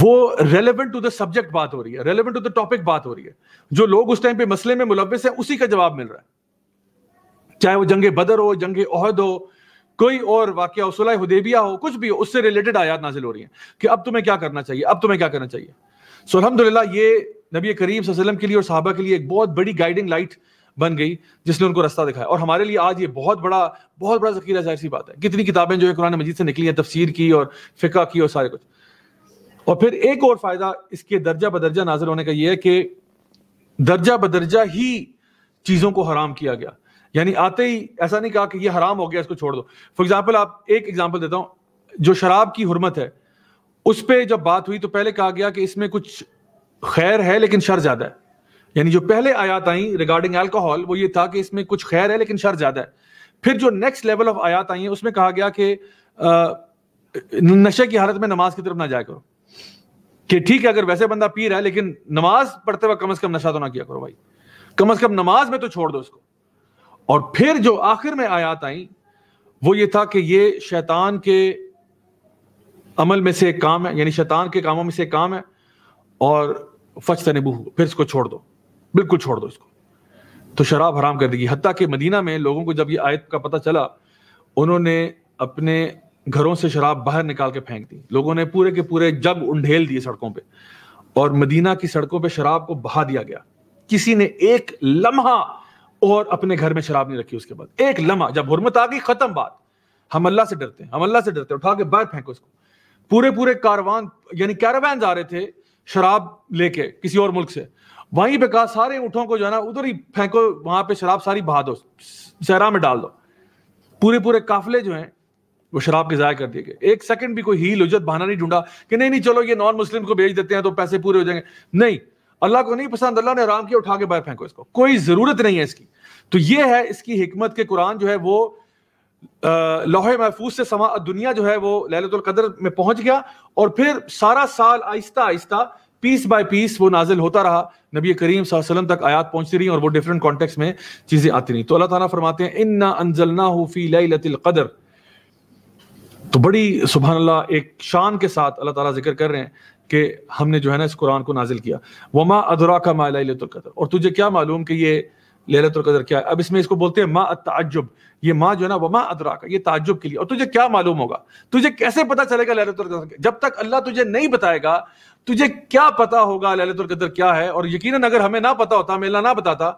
वो रेलिवेंट टू द सब्जेक्ट बात हो रही है रेलिवेंट टू द टॉपिक बात हो रही है जो लोग उस टाइम पे मसले में मुलविस है उसी का जवाब मिल रहा है चाहे वो जंगे बदर हो जंगे अहद हो कोई और वाक्य उसला हुदेबिया हो कुछ भी हो उससे रिलेटेड आयात नाजिल हो रही है कि अब तुम्हें क्या करना चाहिए अब तुम्हें क्या करना चाहिए सो अलहमदुल्ला ये नबी करीम वसल्लम के लिए और साहबा के लिए एक बहुत बड़ी गाइडिंग लाइट बन गई जिसने उनको रास्ता दिखाया और हमारे लिए आज ये बहुत बड़ा बहुत बड़ा जखीरा जाहिर सी बात है कितनी किताबें जो है कुरान मजीद से निकली हैं तफसीर की और फ़िका की और सारे कुछ और फिर एक और फ़ायदा इसके दर्जा बदर्जा नाजर होने का ये है कि दर्जा बदर्जा ही चीज़ों को हराम किया गया यानी आते ही ऐसा नहीं कहा कि ये हराम हो गया इसको छोड़ दो फॉर एग्जाम्पल आप एक एग्जाम्पल देता हूँ जो शराब की हरमत है उस पर जब बात हुई तो पहले कहा गया कि इसमें कुछ खैर है लेकिन शर ज्यादा है यानी जो पहले आयात आई रिगार्डिंग अल्कोहल वो ये था कि इसमें कुछ खैर है लेकिन शर ज्यादा है फिर जो नेक्स्ट लेवल ऑफ आयात आई है उसमें कहा गया कि नशे की हालत में नमाज की तरफ ना जाया करो कि ठीक है अगर वैसे बंदा पी रहा है लेकिन नमाज पढ़ते वक्त कम से कम नशा तो ना किया करो भाई कम से कम नमाज में तो छोड़ दो उसको और फिर जो आखिर में आयात आई वो ये था कि ये शैतान के अमल में से एक काम है यानी शैतान के कामों में से एक काम है और फच तनबू फिर इसको छोड़ दो बिल्कुल छोड़ दो इसको तो शराब हराम कर देगी हती कि मदीना में लोगों को जब ये आयत का पता चला उन्होंने अपने घरों से शराब बाहर निकाल के फेंक दी लोगों ने पूरे के पूरे जग उंडेल दिए सड़कों पे और मदीना की सड़कों पे शराब को बहा दिया गया किसी ने एक लम्हा और अपने घर में शराब नहीं रखी उसके बाद एक लम्हा जब हरमत आ गई खत्म बात हम अल्लाह से डरते हैं हम अल्लाह से डरते हैं उठा के बाहर फेंको उसको पूरे पूरे कारवान यानी कैरावैन आ रहे थे शराब लेके किसी और मुल्क से वहीं पे कहा सारे ऊँटों को जो है ना उधर ही फेंको वहां पे शराब सारी बहा दो सहरा में डाल दो पूरे पूरे काफले जो हैं वो शराब के ज़ाया कर दिए गए एक सेकंड भी कोई हील उजत बहाना नहीं ढूंढा कि नहीं नहीं चलो ये नॉन मुस्लिम को भेज देते हैं तो पैसे पूरे हो जाएंगे नहीं अल्लाह को नहीं पसंद अल्लाह ने आराम किया उठा के बाहर फेंको इसको कोई ज़रूरत नहीं है इसकी तो ये है इसकी हिकमत के कुरान जो है वो लोहे महफूज से समा दुनिया जो है वो कदर में पहुंच गया और फिर सारा साल आहिस्ता आहिस्ता पीस बाय पीस वो नाजिल होता रहा नबी करीम वसल्लम तक आयात पहुंचती रही और वो डिफरेंट कॉन्टेक्स्ट में चीजें आती रही तो अल्लाह ताला फरमाते हैं इन्ना अनजलना फी लैलतिल कदर तो बड़ी सुबह अल्लाह एक शान के साथ अल्लाह ताला जिक्र कर रहे हैं कि हमने जो है ना इस कुरान को नाजिल किया वमा अधरा का मा माला कदर और तुझे क्या मालूम कि ये लहलतुल कदर क्या है अब इसमें इसको बोलते हैं माँ ताजुब ये माँ जो है ना माँ अदरा का ये ताजुब के लिए और तुझे क्या मालूम होगा तुझे कैसे पता चलेगा लहलत कदर जब तक अल्लाह तुझे नहीं बताएगा तुझे क्या पता होगा लहलतुल कदर क्या है और यकीन अगर हमें ना पता होता हमें अल्लाह ना बताता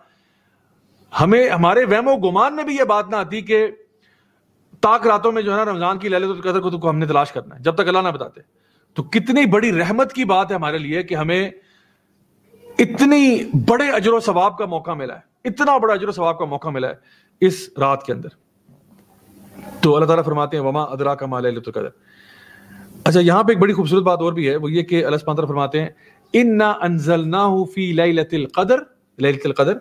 हमें हमारे वहमो गुमान में भी ये बात ना आती कि ताक रातों में जो है ना रमजान की ललित कदर को तुमको हमने तलाश करना है जब तक अल्लाह ना बताते तो कितनी बड़ी रहमत की बात है हमारे लिए कि हमें इतनी बड़े अजर सवाब का मौका मिला है इतना बड़ा अजर सवाब का मौका मिला है इस रात के अंदर तो अल्लाह ताला फरमाते हैं वमा अदरा का माल कदर अच्छा यहाँ पे एक बड़ी खूबसूरत बात और भी है वो ये कि अल्लाह ताला फरमाते हैं इन ना अनजल ना फी लैलतिल कदर लैलतिल कदर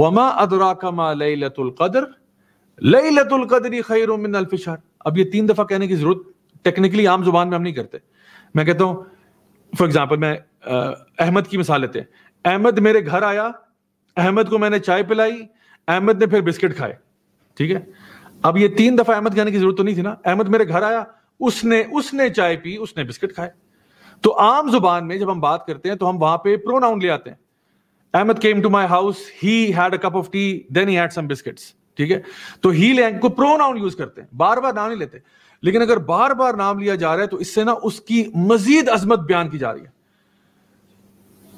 वमा अदरा का मा लैलतुल कदर लैलतुल कदर खैर मिन अल्फिशार अब ये तीन दफ़ा कहने की ज़रूरत टेक्निकली आम जुबान में हम नहीं करते मैं कहता हूँ फॉर एग्जाम्पल मैं अहमद की मिसाल लेते हैं अहमद मेरे घर आया अहमद को मैंने चाय पिलाई अहमद ने फिर बिस्किट खाए ठीक है अब ये तीन दफा अहमद कहने की जरूरत तो नहीं थी ना अहमद मेरे घर आया उसने उसने चाय पी उसने बिस्किट खाए तो आम जुबान में जब हम बात करते हैं तो हम वहां पे प्रोनाउन ले आते हैं Ahmed came to my house he had a cup of tea then he had some biscuits ठीक है तो ही लैंग को प्रोनाउन यूज करते हैं बार बार नाम नहीं लेते लेकिन अगर बार बार नाम लिया जा रहा है तो इससे ना उसकी मजीद अजमत बयान की जा रही है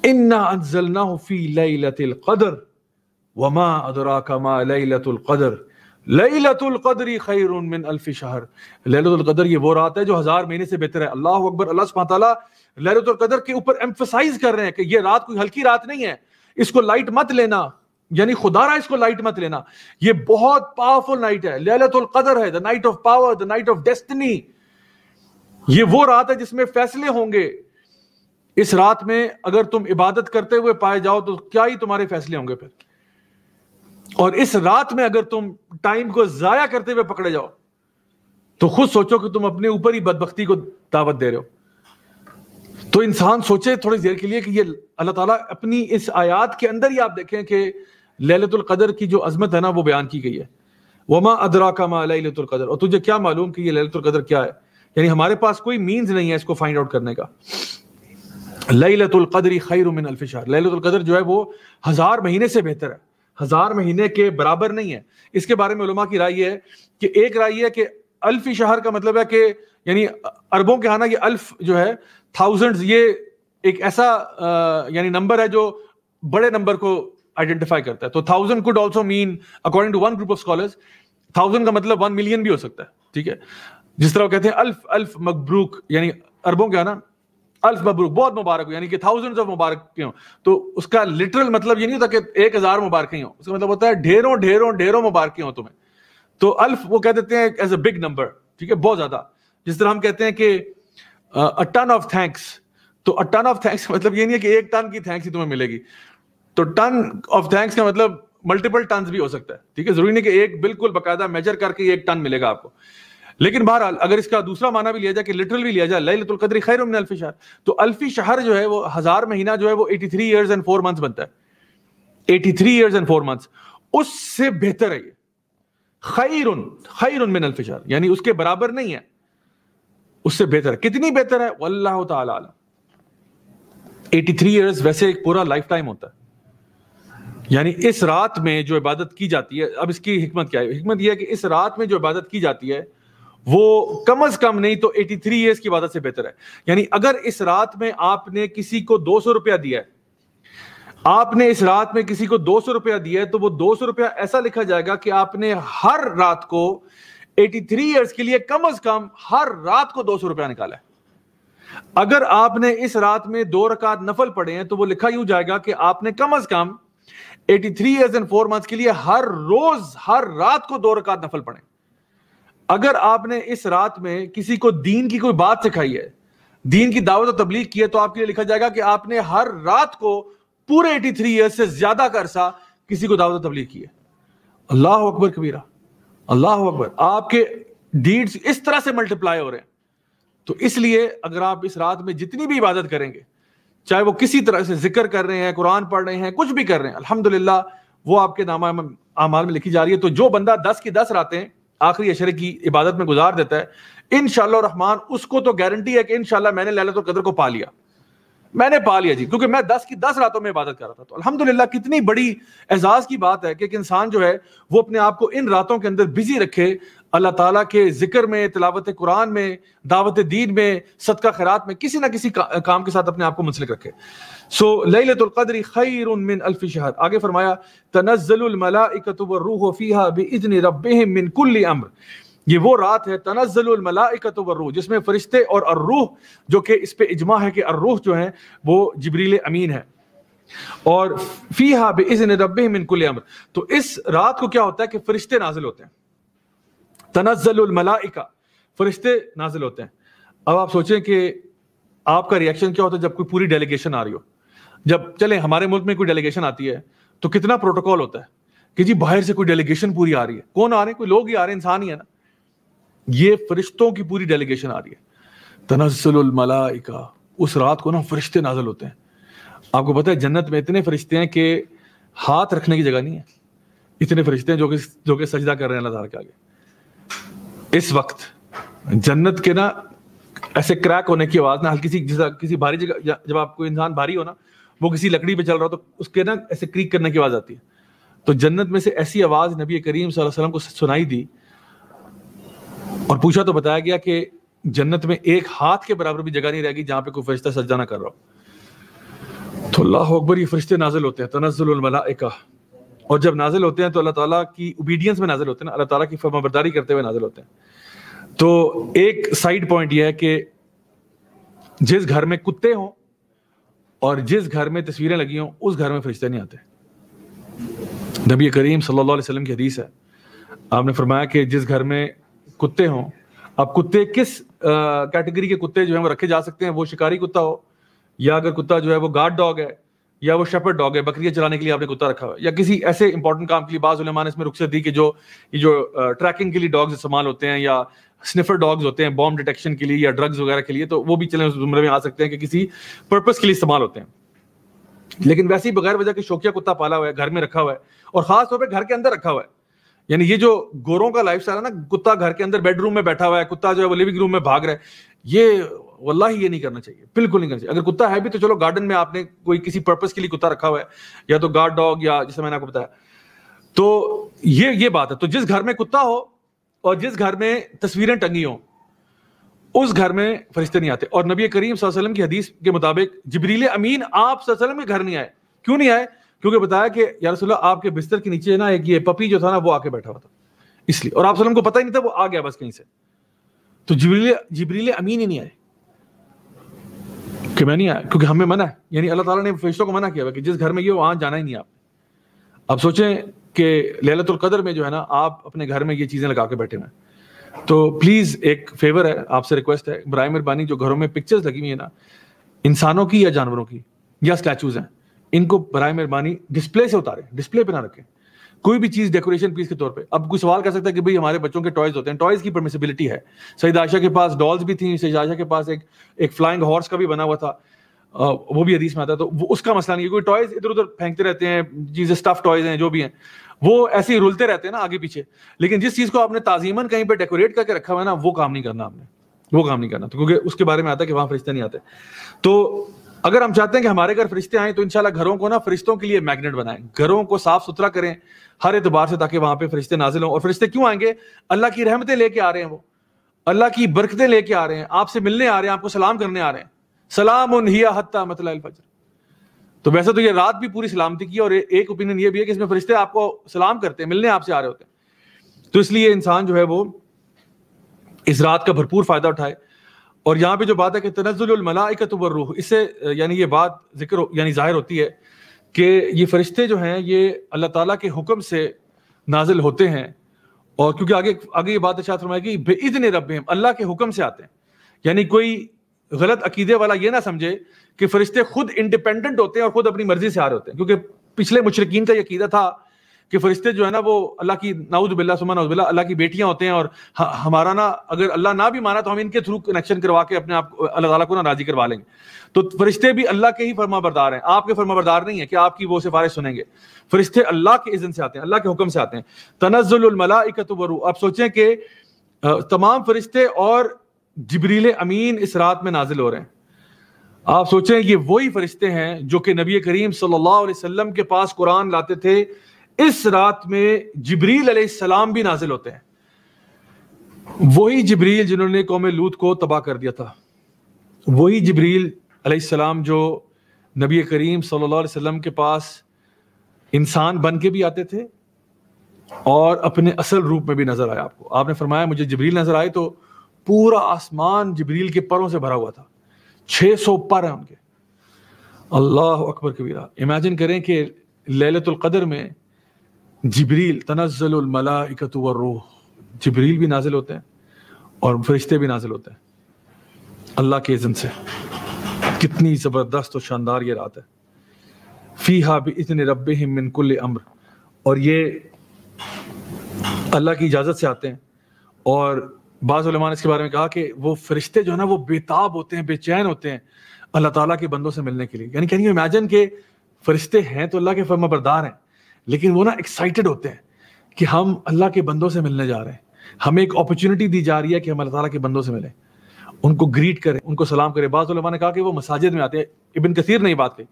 इन्ना फी कदर वमा लैलतुल कदर लैलतुल खैर मिन अल्फ शहर लैलतुल कदर ये वो रात है जो हजार महीने से बेहतर है अल्लाह अकबर अल्लाह लैलतुल कदर के ऊपर एम्फसाइज कर रहे हैं कि ये रात कोई हल्की रात नहीं है इसको लाइट मत लेना यानी खुदारा इसको लाइट मत लेना ये बहुत पावरफुल नाइट है लैलतुल कदर है the night of power the night of destiny ये वो रात है जिसमें फैसले होंगे इस रात में अगर तुम इबादत करते हुए पाए जाओ तो क्या ही तुम्हारे फैसले होंगे फिर और इस रात में अगर तुम टाइम को जाया करते हुए पकड़े जाओ तो खुद सोचो कि तुम अपने ऊपर ही बदबख्ती को दावत दे रहे हो तो इंसान सोचे थोड़ी देर के लिए कि ये अल्लाह ताला अपनी इस आयात के अंदर ही आप देखें कि ललतुल कदर की जो अजमत है ना वो बयान की गई है वमा अदरा का मा ललतुल कदर और तुझे क्या मालूम कि ये ललतुल कदर क्या है यानी हमारे पास कोई मीन्स नहीं है इसको फाइंड आउट करने का लतुल्कदर खैर उमिन अल्फिशार कदर जो है वो हज़ार महीने से बेहतर है हज़ार महीने के बराबर नहीं है इसके बारे में उलमा की राय है कि एक राय है कि अल्फी शहर का मतलब है कि यानी अरबों के हाना ये अल्फ जो है थाउजेंड्स ये एक ऐसा यानी नंबर है जो बड़े नंबर को आइडेंटिफाई करता है तो thousand could also mean according to one group of scholars thousand का मतलब वन मिलियन भी हो सकता है ठीक है जिस तरह वो कहते हैं अल्फ अल्फ मकब्रूक यानी अरबों के आना अल्फ मबरूक बहुत मुबारक हो यानी कि थाउजेंड्स ऑफ मुबारक हों तो उसका लिटरल मतलब ये नहीं होता कि एक हजार मुबारक हो उसका मतलब होता है ढेरों ढेरों ढेरों मुबारकें हो तुम्हें तो अल्फ वो कह देते हैं एज ए बिग नंबर ठीक है बहुत ज्यादा जिस तरह हम कहते हैं कि अ टन ऑफ थैंक्स तो अ टन ऑफ थैंक्स मतलब ये नहीं है कि एक टन की थैंक्स ही तुम्हें मिलेगी तो टन ऑफ थैंक्स का मतलब मल्टीपल टन भी हो सकता है ठीक है जरूरी नहीं कि एक बिल्कुल बकायदा मेजर करके एक टन मिलेगा आपको लेकिन बहरहाल अगर इसका दूसरा माना भी लिया जाए कि लिटरल भी लिया जाए लैलतुल कदरी खैर मिन अल्फी शहर तो अल्फी शहर जो है वो हजार महीना जो है वो 83 ईयर्स एंड फोर मंथ्स बनता है 83 ईयर्स एंड फोर मंथ्स उससे बेहतर है ये खैरुन खैरुन मिन अल्फी शहर यानी उसके बराबर नहीं है उससे बेहतर कितनी बेहतर है वल्लाह ताला एटी थ्री ईयर्स वैसे एक पूरा लाइफ टाइम होता है यानी इस रात में जो इबादत की जाती है अब इसकी हिकमत क्या है हिकमत यह है कि इस रात में जो इबादत की जाती है वो कम अज कम नहीं तो 83 थ्री ईयर्स की वादत से बेहतर है यानी अगर इस रात में आपने किसी को दो सौ रुपया दिया है आपने इस रात में किसी को दो सौ रुपया दिया है तो वो दो सौ रुपया ऐसा लिखा जाएगा कि आपने हर रात को 83 थ्री ईयर्स के लिए कम अज कम हर रात को दो सौ रुपया निकाला है अगर आपने इस रात में दो रकात नफल पढ़े हैं तो वो लिखा यूं जाएगा कि आपने कम अज कम 83 three years and four months के लिए हर रोज हर रात को दो रकात नफल पढ़े अगर आपने इस रात में किसी को दीन की कोई बात सिखाई है दीन की दावत और तबलीग की है तो आपके लिए लिखा जाएगा कि आपने हर रात को पूरे 83 थ्री ईयर्स से ज्यादा का अरसा किसी को दावत और तबलीग की है अल्लाह अकबर कबीरा अल्लाह अकबर आपके डीड्स इस तरह से मल्टीप्लाई हो रहे हैं तो इसलिए अगर आप इस रात में जितनी भी इबादत करेंगे चाहे वो किसी तरह से जिक्र कर रहे हैं कुरान पढ़ रहे हैं कुछ भी कर रहे हैं अल्हम्दुलिल्लाह वो आपके नामा अमाल में लिखी जा रही है तो जो बंदा दस की दस रातें आखिरी अशरे की इबादत में गुजार देता है इन रहमान उसको तो गारंटी है कि इन मैंने लैलत कदर को पा लिया मैंने पा लिया जी क्योंकि मैं दस की दस रातों में इबादत कर रहा था तो अल्हम्दुलिल्लाह कितनी बड़ी एजाज की बात है कि एक इंसान जो है वो अपने आप को इन रातों के अंदर बिजी रखे अल्लाह ताला के जिक्र में तिलावत कुरान में दावत दीन में सदका खैरात में किसी ना किसी का, काम के साथ अपने आप को मुंसलिक रखे सो लदरी खैर मिन अल्फी शहर आगे फरमाया तनजल रूह फ़ीहा बिजन रब मिन कुल्ली अम्र ये वो रात है तनजलमलाकत वर्रूह जिसमें फरिश्ते और अर्रूह जो कि इस पे इजमा है कि अर्रूह जो है वो जबरील अमीन है और फीहा बे रब मिनकुल अमर तो इस रात को क्या होता है कि फरिश्ते नाजिल होते हैं तनजलमलाइका फरिश्ते नाजिल होते हैं अब आप सोचें कि आपका रिएक्शन क्या होता है जब कोई पूरी डेलीगेशन आ रही हो जब चले हमारे मुल्क में कोई डेलीगेशन आती है तो कितना प्रोटोकॉल होता है कि जी बाहर से कोई डेलीगेशन पूरी आ रही है कौन आ रहे हैं कोई लोग ही आ रहे हैं इंसान ही है ना ये फरिश्तों की पूरी डेलीगेशन आ रही है तनसलमलाइका उस रात को ना फरिश्ते नाजल होते हैं आपको पता है जन्नत में इतने फरिश्ते हैं कि हाथ रखने की जगह नहीं है इतने फरिश्ते हैं जो कि जो कि सजदा कर रहे हैं अल्लाह के आगे इस वक्त जन्नत के ना ऐसे क्रैक होने की आवाज़ ना हल्की सी जैसा किसी भारी जगह जब आपको इंसान भारी हो ना वो किसी लकड़ी पे चल रहा हो तो उसके ना ऐसे क्रीक करने की आवाज़ आती है तो जन्नत में से ऐसी आवाज़ नबी करीम वसल्लम को सुनाई दी और पूछा तो बताया गया कि जन्नत में एक हाथ के बराबर भी जगह नहीं रहेगी जहां पे कोई फरिश्ता सजदा ना कर रहा हो तो अल्लाह अकबर ये फरिश्ते नाजिल होते हैं तनजलमलाइका और जब नाजिल होते हैं तो अल्लाह ताला की ओबीडियंस में नाजिल होते हैं अल्लाह ताला की फर्माबरदारी करते हुए नाजिल होते हैं तो एक साइड पॉइंट यह है कि जिस घर में कुत्ते हों और जिस घर में तस्वीरें लगी हों उस घर में फरिश्ते नहीं आते नबी करीम सल्लल्लाहु अलैहि वसल्लम की हदीस है आपने फरमाया कि जिस घर में कुत्ते हों अब कुत्ते किस कैटेगरी के कुत्ते जो है वो रखे जा सकते हैं वो शिकारी कुत्ता हो या अगर कुत्ता जो है वो गार्ड डॉग है या वो शेपर्ड डॉग है बकरियां चलाने के लिए आपने कुत्ता रखा हुआ या किसी ऐसे इंपॉर्टेंट काम के लिए बाज ने इसमें रुख्सत दी कि जो ये जो ट्रैकिंग के लिए डॉग्स इस्तेमाल होते हैं या स्निफर डॉग्स होते हैं बॉम्ब डिटेक्शन के लिए या ड्रग्स वगैरह के लिए तो वो भी चले उस जुमरे में आ सकते हैं कि किसी पर्पज के लिए इस्तेमाल होते हैं लेकिन वैसे ही बगैर वजह के शौकिया कुत्ता पाला हुआ है घर में रखा हुआ है और खासतौर पर घर के अंदर रखा हुआ है यानी ये जो गोरों का लाइफ स्टाइल है ना कुत्ता घर के अंदर बेडरूम में बैठा हुआ है कुत्ता जो है वो लिविंग रूम में भाग रहा है ये ही ये नहीं करना चाहिए बिल्कुल नहीं करना चाहिए अगर कुत्ता है भी तो चलो गार्डन में आपने कोई किसी पर्पज के लिए कुत्ता रखा हुआ है या तो गार्ड डॉग या जैसे मैंने आपको बताया तो ये ये बात है तो जिस घर में कुत्ता हो और जिस घर में तस्वीरें टंगी हो उस घर में फरिश्ते नहीं आते और नबी करीम वसल्लम की हदीस के मुताबिक जबरीले अमीन आप वसल्लम के घर नहीं आए क्यों नहीं आए क्योंकि बताया कि यारसोल्ला आपके बिस्तर के नीचे ना एक ये पपी जो था ना वो आके बैठा हुआ था इसलिए और आप को पता ही नहीं था वो आ गया बस कहीं से तो जिबरीले जिबरीले अमीन ही नहीं आए कि मैं नहीं आया क्योंकि हमें मना है यानी अल्लाह ताला ने फरिश्तों को मना किया हुआ कि जिस घर में ये वहां जाना ही नहीं आपने अब सोचें कि ललित कदर में जो है ना आप अपने घर में ये चीज़ें लगा के बैठे हुए हैं तो प्लीज़ एक फेवर है आपसे रिक्वेस्ट है बर मेहरबानी जो घरों में पिक्चर्स लगी हुई है ना इंसानों की या जानवरों की या स्टैचूज़ हैं इनको बरए मेहरबानी डिस्प्ले से उतारे डिस्प्ले पे ना रखें कोई भी चीज़ डेकोरेशन पीस के तौर पे अब कोई सवाल कर सकता है कि भाई हमारे बच्चों के टॉयज होते हैं टॉयज की परमिसिबिलिटी है सईद आशा के पास डॉल्स भी थी सईद आशा के पास एक एक फ्लाइंग हॉर्स का भी बना हुआ था आ, वो भी हदीस में आता है तो वो उसका मसला नहीं है क्योंकि टॉयज इधर उधर फेंकते रहते हैं चीज़ें स्टफ टॉयज हैं जो भी हैं वो ऐसे ही रुलते रहते हैं ना आगे पीछे लेकिन जिस चीज़ को आपने ताजीमन कहीं पर डेकोरेट करके रखा हुआ है ना वो काम नहीं करना आपने वो काम नहीं करना तो क्योंकि उसके बारे में आता है कि वहाँ फरिश्ते नहीं आते तो अगर हम चाहते हैं कि हमारे घर फरिश्ते आए तो इनशाला घरों को ना फरिश्तों के लिए मैग्नेट बनाएं घरों को साफ सुथरा करें हर एतबार से ताकि वहां पे फरिश्ते नाजिल हों और फरिश्ते क्यों आएंगे अल्लाह की रहमतें लेके आ रहे हैं वो अल्लाह की बरकतें लेके आ रहे हैं आपसे मिलने आ रहे हैं आपको सलाम करने आ रहे हैं सलाम उनहिया हत्ता मतलब तो वैसे तो ये रात भी पूरी सलामती की और एक ओपिनियन ये भी है कि इसमें फरिश्ते आपको सलाम करते हैं मिलने आपसे आ रहे होते हैं तो इसलिए इंसान जो है वो इस रात का भरपूर फायदा उठाए और यहाँ पे जो बात है कि तनजुलमलाकतवर रूह इससे यानी ये बात जिक्र यानी जाहिर होती है कि ये फरिश्ते जो हैं ये अल्लाह ताला के हुक्म से नाजिल होते हैं और क्योंकि आगे आगे ये बात शायद फरमाएगी बेइजन रब अल्लाह के हुक्म से आते हैं यानी कोई गलत अकीदे वाला ये ना समझे कि फरिश्ते खुद इंडिपेंडेंट होते हैं और खुद अपनी मर्जी से आ रहे होते हैं क्योंकि पिछले मुशरकिन का यह अकीदा था कि फरिश्ते जो है ना वो अल्लाह की नाउद बिल्ला अल्लाह की बेटियां होते हैं और हमारा ना अगर अल्लाह ना भी माना तो हम इनके थ्रू कनेक्शन करवा के अपने आप अल्लाह ताला को ना राजी करवा लेंगे तो फरिश्ते भी अल्लाह के ही फर्मा बरदार हैं आपके फर्मा बरदार नहीं है कि आपकी वो सिफारिश सुनेंगे फरिश्ते अल्लाह के इज़न से आते हैं अल्लाह के हुक्म से आते हैं तनजुलमला इकतबरू आप सोचें कि तमाम फरिश्ते और जबरील अमीन इस रात में नाजिल हो रहे हैं आप सोचें ये वही फरिश्ते हैं जो कि नबी करीम सल्लल्लाहु अलैहि वसल्लम के पास कुरान लाते थे इस रात में जबरील सलाम भी नाजिल होते हैं वही जबरील जिन्होंने कौम लूत को तबाह कर दिया था वही जबरील सलाम जो नबी करीम सल्लल्लाहु अलैहि वसल्लम के पास इंसान बन के भी आते थे और अपने असल रूप में भी नजर आया आपको आपने फरमाया मुझे जबरील नजर आए तो पूरा आसमान जबरील के परों से भरा हुआ था 600 सौ पर है उनके अल्लाह अकबर कबीरा इमेजिन करें कि ललतुल्कदर में जबरील तनज़लमलाकत रूह जबरील भी नाजिल होते हैं और फरिश्ते भी नाजिल होते हैं अल्लाह के इज़न से कितनी ज़बरदस्त और शानदार ये रात है फ़ी हा भी इतने रब मिनकुल अम्र और ये अल्लाह की इजाज़त से आते हैं और बाज़ान ने इसके बारे में कहा कि वो फरिश्ते जो है ना वो बेताब होते हैं बेचैन होते हैं अल्लाह ताला के बंदों से मिलने के लिए यानी कहीं इमेजन इमेजिन के फरिश्ते हैं तो अल्लाह के बरदार हैं लेकिन वो ना एक्साइटेड होते हैं कि हम अल्लाह के बंदों से मिलने जा रहे हैं हमें एक अपॉर्चुनिटी दी जा रही है कि हम अल्लाह के बंदों से मिलें उनको ग्रीट करें उनको सलाम करें बाद ने कहा कि वो मसाजिद में आते हैं इबिन कसीर नहीं बात कही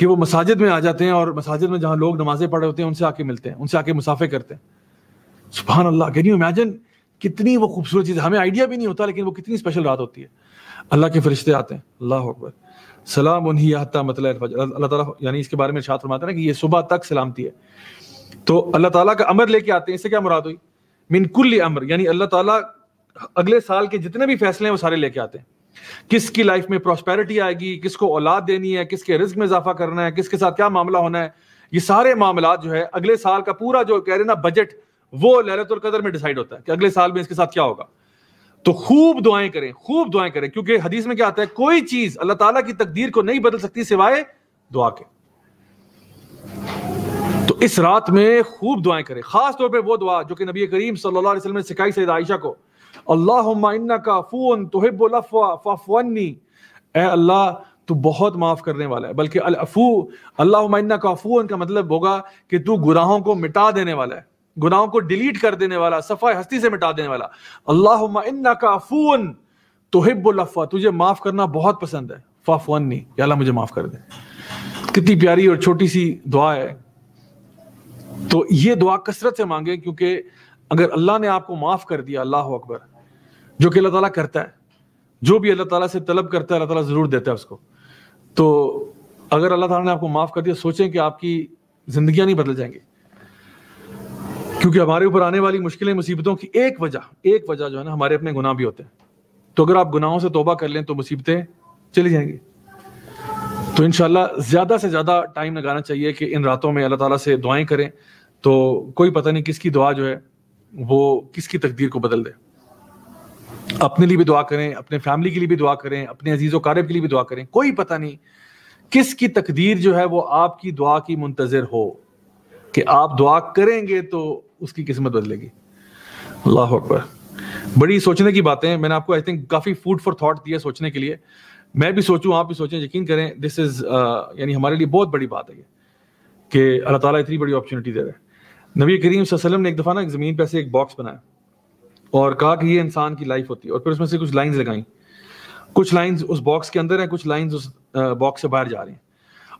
कि वो मसाजिद में आ जाते हैं और मसाजिद में जहाँ लोग नमाजें पढ़े होते हैं उनसे आके मिलते हैं उनसे आके मुसाफे करते हैं सुबह अल्लाह कैन यू इमेजिन कितनी वो खूबसूरत चीज़ हमें आइडिया भी नहीं होता लेकिन वो कितनी स्पेशल रात होती है अल्लाह के फरिश्ते आते हैं अल्लाह अकबर सलाम उन्हीं हत्या मतलब अल्लाह ताला यानी इसके बारे में इर्शाद फरमाते हैं ना कि ये सुबह तक सलामती है तो अल्लाह ताला का अमर लेके आते हैं इससे क्या मुराद हुई मिनकुल्ली अमर यानी अल्लाह ताला अगले साल के जितने भी फैसले हैं वो सारे लेके आते हैं किसकी लाइफ में प्रॉस्पेरिटी आएगी किसको औलाद देनी है किसके रिस्क में इजाफा करना है किसके साथ क्या मामला होना है ये सारे मामला जो है अगले साल का पूरा जो कह रहे ना बजट वो लहरतुल कदर में डिसाइड होता है कि अगले साल में इसके साथ क्या होगा तो खूब दुआएं करें खूब दुआएं करें क्योंकि हदीस में क्या आता है कोई चीज अल्लाह ताला की तकदीर को नहीं बदल सकती सिवाय दुआ के तो इस रात में खूब दुआएं करें खास तौर पे वो दुआ जो कि नबी करीम सल्लल्लाहु अलैहि वसल्लम ने सिखाई सैद आयशा को अल्लाह का फ़ून तोहबनी अल्लाह तू बहुत माफ़ करने वाला है बल्कि अल्लाह का का मतलब होगा कि तू गुनाहों को मिटा देने वाला है गुनाहों को डिलीट कर देने वाला सफाई हस्ती से मिटा देने वाला अल्लाह काफून तो हिब्बुल्फा तुझे माफ करना बहुत पसंद है नहीं अल्लाह मुझे माफ कर दे कितनी प्यारी और छोटी सी दुआ है तो ये दुआ कसरत से मांगे क्योंकि अगर अल्लाह ने आपको माफ कर दिया अल्लाह अकबर जो कि अल्लाह ताला करता है जो भी अल्लाह ताला से तलब करता है अल्लाह ताला जरूर देता है उसको तो अगर अल्लाह ताला ने आपको माफ कर दिया सोचें कि आपकी जिंदगियां नहीं बदल जाएंगी क्योंकि हमारे ऊपर आने वाली मुश्किलें मुसीबतों की एक वजह एक वजह जो है ना हमारे अपने गुनाह भी होते हैं तो अगर आप गुनाहों से तोबा कर लें तो मुसीबतें चली जाएंगी तो इन ज़्यादा से ज़्यादा टाइम लगाना चाहिए कि इन रातों में अल्लाह ताला से दुआएं करें तो कोई पता नहीं किसकी दुआ जो है वो किसकी तकदीर को बदल दे अपने लिए भी दुआ करें अपने फैमिली के लिए भी दुआ करें अपने अजीज़ व के लिए भी दुआ करें कोई पता नहीं किसकी तकदीर जो है वो आपकी दुआ की मुंतज़र हो कि आप दुआ करेंगे तो उसकी किस्मत बदलेगी अल्लाह अकबर बड़ी सोचने की बातें मैंने आपको आई थिंक काफ़ी फूड फॉर थॉट दिया सोचने के लिए मैं भी सोचूं आप भी सोचें यकीन करें दिस इज़ uh, यानी हमारे लिए बहुत बड़ी बात है ये कि अल्लाह ताला इतनी बड़ी अपॉर्चुनिटी दे रहा है नबी करीम वसल्लम ने एक दफ़ा ना एक ज़मीन पर से एक बॉक्स बनाया और कहा कि ये इंसान की लाइफ होती है और फिर उसमें से कुछ लाइन्स लगाई कुछ लाइन्स उस बॉक्स के अंदर हैं कुछ लाइन्स उस बॉक्स uh, से बाहर जा रही हैं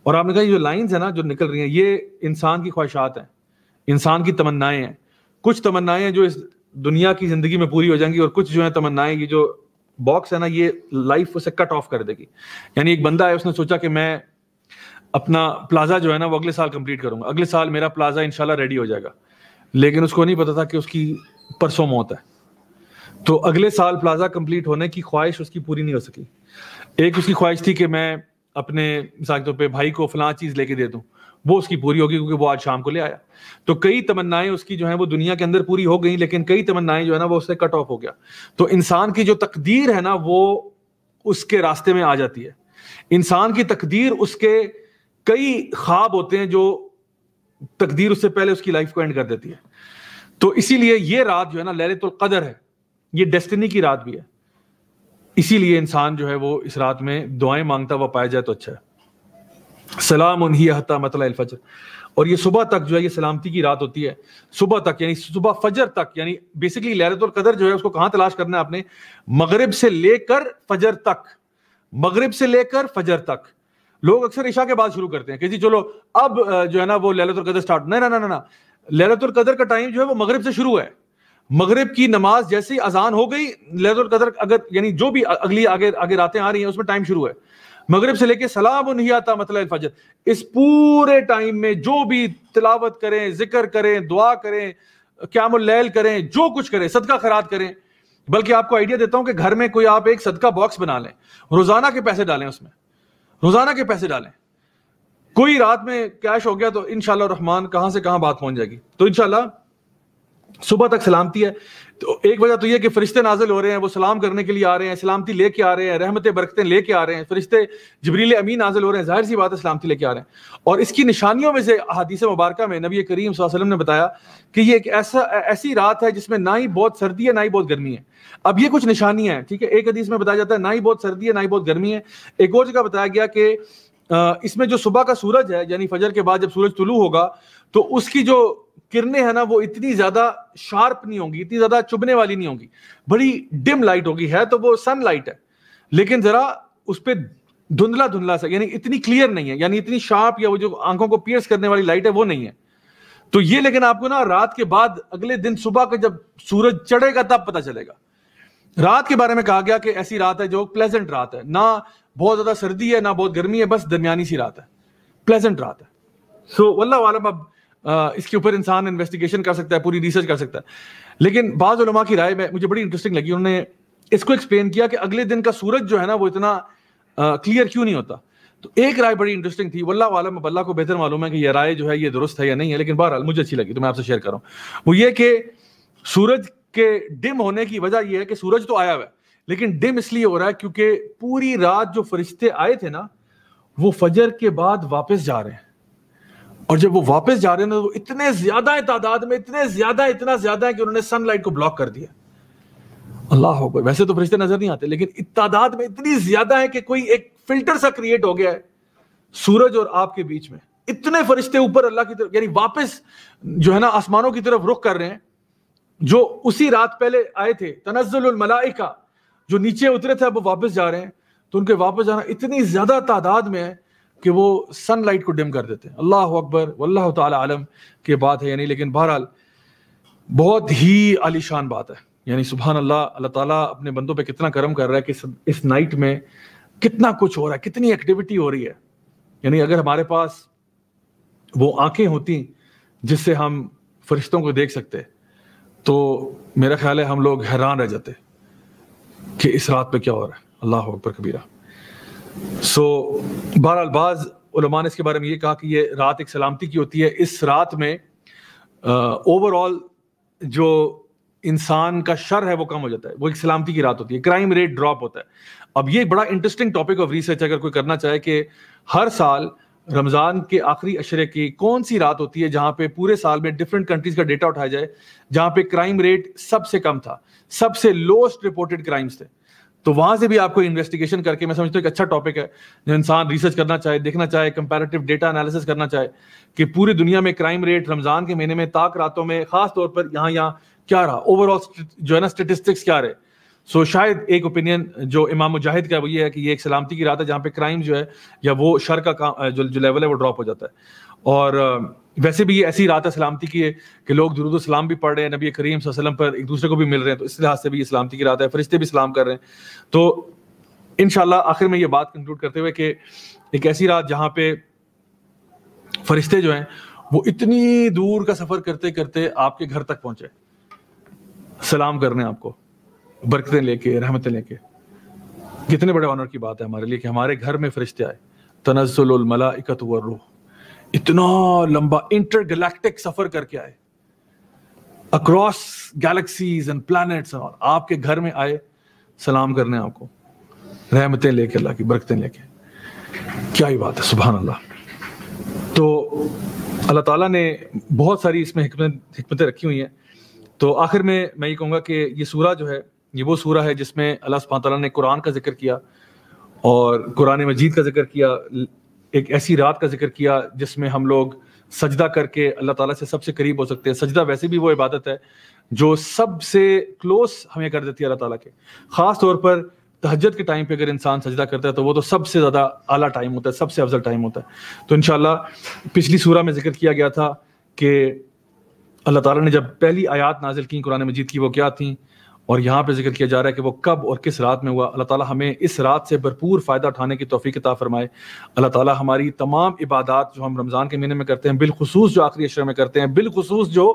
और आपने कहा ये जो लाइन्स है ना जो निकल रही हैं ये इंसान की ख्वाहिशात हैं इंसान की तमन्नाएं हैं कुछ तमन्नाएं जो इस दुनिया की जिंदगी में पूरी हो जाएंगी और कुछ जो है तमन्नाएं ये जो बॉक्स है ना ये लाइफ उसे कट ऑफ कर देगी यानी एक बंदा है उसने सोचा कि मैं अपना प्लाजा जो है ना वो अगले साल कंप्लीट करूंगा अगले साल मेरा प्लाजा इनशाला रेडी हो जाएगा लेकिन उसको नहीं पता था कि उसकी परसों मौत है तो अगले साल प्लाजा कंप्लीट होने की ख्वाहिश उसकी पूरी नहीं हो सकी एक उसकी ख्वाहिश थी कि मैं अपने मिसाल के तौर पर भाई को फला चीज़ लेके दे दूँ वो उसकी पूरी होगी क्योंकि वो आज शाम को ले आया तो कई तमन्नाएं उसकी जो है वो दुनिया के अंदर पूरी हो गई लेकिन कई तमन्नाएं जो है ना वो उससे कट ऑफ हो गया तो इंसान की जो तकदीर है ना वो उसके रास्ते में आ जाती है इंसान की तकदीर उसके कई ख्वाब होते हैं जो तकदीर उससे पहले उसकी लाइफ को एंड कर देती है तो इसीलिए ये रात जो है ना तो कदर है ये डेस्टिनी की रात भी है इसीलिए इंसान जो है वो इस रात में दुआएं मांगता हुआ पाया जाए तो अच्छा है सलाम ही हता मतलब फजर और ये सुबह तक जो है ये सलामती की रात होती है सुबह तक यानी सुबह फजर तक यानी बेसिकली लहरतुल कदर जो है उसको कहाँ तलाश करना है आपने मगरब से लेकर फजर तक मगरब से लेकर फजर तक लोग अक्सर ईशा के बाद शुरू करते हैं कि जी चलो अब जो है ना वो लहरतुल कदर स्टार्ट ना ना ना ना लहरतुल कदर का टाइम जो है वो मगरब से शुरू है मगरब की नमाज जैसे ही अजान हो गई लहरतुल कदर अगर यानी जो भी अगली आगे आगे रातें आ रही हैं उसमें टाइम शुरू है मगरब से लेके सलाम उनहियाता मतलब फजर इस पूरे टाइम में जो भी तिलावत करें जिक्र करें दुआ करें क्यामल करें जो कुछ करें सदका खराद करें बल्कि आपको आइडिया देता हूं कि घर में कोई आप एक सदका बॉक्स बना लें रोजाना के पैसे डालें उसमें रोजाना के पैसे डालें कोई रात में कैश हो गया तो इनशाला रहमान कहां से कहां बात पहुंच जाएगी तो इनशाला सुबह तक सलामती है तो एक वजह तो यह कि फरिश्ते नाजिल हो रहे हैं वो सलाम करने के लिए आ रहे हैं सलामती लेके आ रहे हैं रहमत बरकतें लेके आ रहे हैं फरिश्ते जबरील अमीन नाजिल हो रहे हैं जाहिर सी बात है सलामती लेके आ रहे हैं और इसकी निशानियों में से हदीस मुबारक में नबी करीम वसलम ने बताया कि ये एक ऐसा ऐसी रात है जिसमें ना ही बहुत सर्दी है ना ही बहुत गर्मी है अब ये कुछ निशानियां हैं ठीक है एक हदीस में बताया जाता है ना ही बहुत सर्दी है ना ही बहुत गर्मी है एक और जगह बताया गया कि इसमें जो सुबह का सूरज है यानी फजर के बाद जब सूरज तुलू होगा तो उसकी जो किरणें है ना वो इतनी ज्यादा शार्प नहीं होंगी इतनी ज्यादा चुभने वाली नहीं होंगी बड़ी डिम लाइट होगी है तो वो सन लाइट है लेकिन जरा उस पर धुंधला धुंधला सा यानी इतनी क्लियर नहीं है यानी इतनी शार्प या वो जो आंखों को पियर्स करने वाली लाइट है वो नहीं है तो ये लेकिन आपको ना रात के बाद अगले दिन सुबह का जब सूरज चढ़ेगा तब पता चलेगा रात के बारे में कहा गया कि ऐसी रात है जो प्लेजेंट रात है ना बहुत ज्यादा सर्दी है ना बहुत गर्मी है बस दरमियानी सी रात है प्लेजेंट रात है सो so, वल्ला वालम अब इसके ऊपर इंसान इन्वेस्टिगेशन कर सकता है पूरी रिसर्च कर सकता है लेकिन बाज़ की राय में मुझे बड़ी इंटरेस्टिंग लगी उन्होंने इसको एक्सप्लेन किया कि अगले दिन का सूरज जो है ना वो इतना क्लियर क्यों नहीं होता तो एक राय बड़ी इंटरेस्टिंग थी वल्ला वाला बल्ला को बेहतर मालूम है कि यह राय जो है ये दुरुस्त है या नहीं है लेकिन बहरहाल मुझे अच्छी लगी तो मैं आपसे शेयर कर रहा हूँ वो ये कि सूरज के डिम होने की वजह यह है कि सूरज तो आया हुआ है लेकिन डिम इसलिए हो रहा है क्योंकि पूरी रात जो फरिश्ते आए थे ना वो फजर के बाद वापस जा रहे हैं और जब वो वापस जा रहे हैं ना तो इतने ज्यादा तादाद में इतने ज्यादा इतना ज्यादा है कि उन्होंने सनलाइट को ब्लॉक कर दिया अल्लाह हो वैसे तो फरिश्ते नजर नहीं आते लेकिन तादाद में इतनी ज्यादा है कि कोई एक फिल्टर सा क्रिएट हो गया है सूरज और आपके बीच में इतने फरिश्ते ऊपर अल्लाह की तरफ यानी वापस जो है ना आसमानों की तरफ रुख कर रहे हैं जो उसी रात पहले आए थे तनजुल मलाइका जो नीचे उतरे थे अब वो वापस जा रहे हैं तो उनके वापस जाना इतनी ज्यादा तादाद में है कि वो सनलाइट को डिम कर देते हैं अल्लाह अकबर वल्लाह तलम की बात है यानी लेकिन बहरहाल बहुत ही आलिशान बात है यानी सुबह अल्लाह अल्लाह ताला अपने बंदों पे कितना करम कर रहा है कि इस नाइट में कितना कुछ हो रहा है कितनी एक्टिविटी हो रही है यानी अगर हमारे पास वो आंखें होती जिससे हम फरिश्तों को देख सकते तो मेरा ख्याल है हम लोग हैरान रह जाते कि इस रात पे क्या हो रहा है अल्लाह अकबर कबीरा सो बहरहाल बाज ने इसके बारे में ये कहा कि ये रात एक सलामती की होती है इस रात में ओवरऑल जो इंसान का शर है वो कम हो जाता है वो एक सलामती की रात होती है क्राइम रेट ड्रॉप होता है अब ये बड़ा इंटरेस्टिंग टॉपिक ऑफ रिसर्च अगर कोई करना चाहे कि हर साल रमज़ान के आखिरी अशरे की कौन सी रात होती है जहां पे पूरे साल में डिफरेंट कंट्रीज का डेटा उठाया जाए जहां पे क्राइम रेट सबसे कम था सबसे लोएस्ट रिपोर्टेड क्राइम्स थे तो वहां से भी आपको इन्वेस्टिगेशन करके मैं समझता हूँ एक अच्छा टॉपिक है जो इंसान रिसर्च करना चाहे देखना चाहे कंपेरेटिव डेटा एनालिसिस करना चाहे कि पूरी दुनिया में क्राइम रेट रमजान के महीने में ताक रातों में खास तौर पर यहाँ यहाँ क्या रहा ओवरऑल जो है ना स्टेटिस्टिक्स क्या रहे सो so, शायद एक ओपिनियन जो इमाम मुजाहिद का वो ये है कि ये एक सलामती की रात है जहाँ पे क्राइम जो है या वो शर का जो, जो लेवल है वो ड्रॉप हो जाता है और वैसे भी ये ऐसी रात है सलामती की है कि लोग दुरुद सलाम भी पढ़ रहे हैं नबी करीम वसल्लम पर एक दूसरे को भी मिल रहे हैं तो इस लिहाज से भी ये सलामती की रात है फरिश्ते भी सलाम कर रहे हैं तो इन आखिर में ये बात कंक्लूड करते हुए कि एक ऐसी रात जहाँ पे फरिश्ते जो हैं वो इतनी दूर का सफ़र करते करते आपके घर तक पहुंचे सलाम करने आपको बरकतें लेके रहमतें लेके कितने बड़े ऑनर की बात है हमारे लिए कि हमारे घर में फरिश्ते आए तनजुल इकतर रूह इतना लंबा इंटरगैलेक्टिक सफर करके आए अक्रॉस गैलेक्सीज एंड प्लैनेट्स और आपके घर में आए सलाम करने आपको रहमतें लेके अल्लाह की बरकतें लेके क्या ही बात है सुबह अल्लाह तो अल्लाह ताला ने बहुत सारी इसमें हमतें रखी हुई हैं तो आखिर में मैं ये कहूँगा कि ये सूरा जो है ये वो सूरा है जिसमें अल्लाह सुबह तला ने कुरान का जिक्र किया और कुरान मजीद का जिक्र किया एक ऐसी रात का जिक्र किया जिसमें हम लोग सजदा करके अल्लाह ताला से सबसे करीब हो सकते हैं सजदा वैसे भी वो इबादत है जो सबसे क्लोज हमें कर देती है अल्लाह ताला के ख़ास तौर पर तहजद के टाइम पे अगर इंसान सजदा करता है तो वो तो सबसे ज़्यादा आला टाइम होता है सबसे अफजल टाइम होता है तो इनशाला पिछली सूरह में जिक्र किया गया था कि अल्लाह ताला ने जब पहली आयात नाजिल की कुरान मजीद की वो क्या थी और यहाँ पे जिक्र किया जा रहा है कि वो कब और किस रात में हुआ अल्लाह ताला हमें इस रात से भरपूर फ़ायदा उठाने की तोफ़ी किता फरमाए अल्लाह ताला हमारी तमाम इबादत जो हम रमज़ान के महीने में करते हैं बिलखसूस जो आखिरी अशर में करते हैं बिलखसूस जो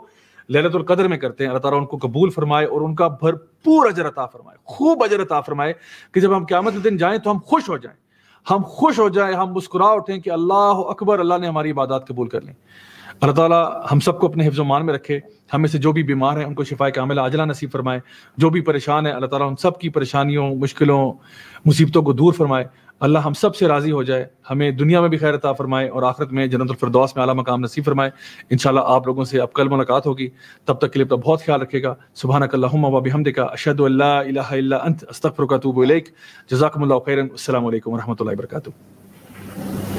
ललतुल्कदर में करते हैं अल्लाह ताला उनको कबूल फरमाए और उनका भरपूर अजर अता फरमाए खूब अजर अता फरमाए कि जब हम क्यामत के दिन जाएँ तो हम खुश हो जाएँ हम खुश हो जाएँ हम मुस्कुरा उठें कि अल्लाह अकबर अल्लाह ने हमारी इबादत कबूल कर ली अल्लाह ताला हम सबको अपने हिफ्ज़ मान में रखे हमें से जो भी बीमार हैं उनको शिफाय कामिल आजला नसीब फरमाए जो भी परेशान है अल्लाह ताला उन सब की परेशानियों मुश्किलों मुसीबतों को दूर फरमाए अल्लाह हम सब से राज़ी हो जाए हमें दुनिया में भी खैर अता फरमाए और आखिरत में जन्नतफरदौस में आला मकाम नसीब फरमाए इन आप लोगों से अब कल मुलाकात होगी तब तक के लिए तो बहुत ख्याल रखेगा सुबह कल्लाम वबी देखा अशद अंत अस्तफ़रकूब जजाकमल खैरन असल वरहमल वर्का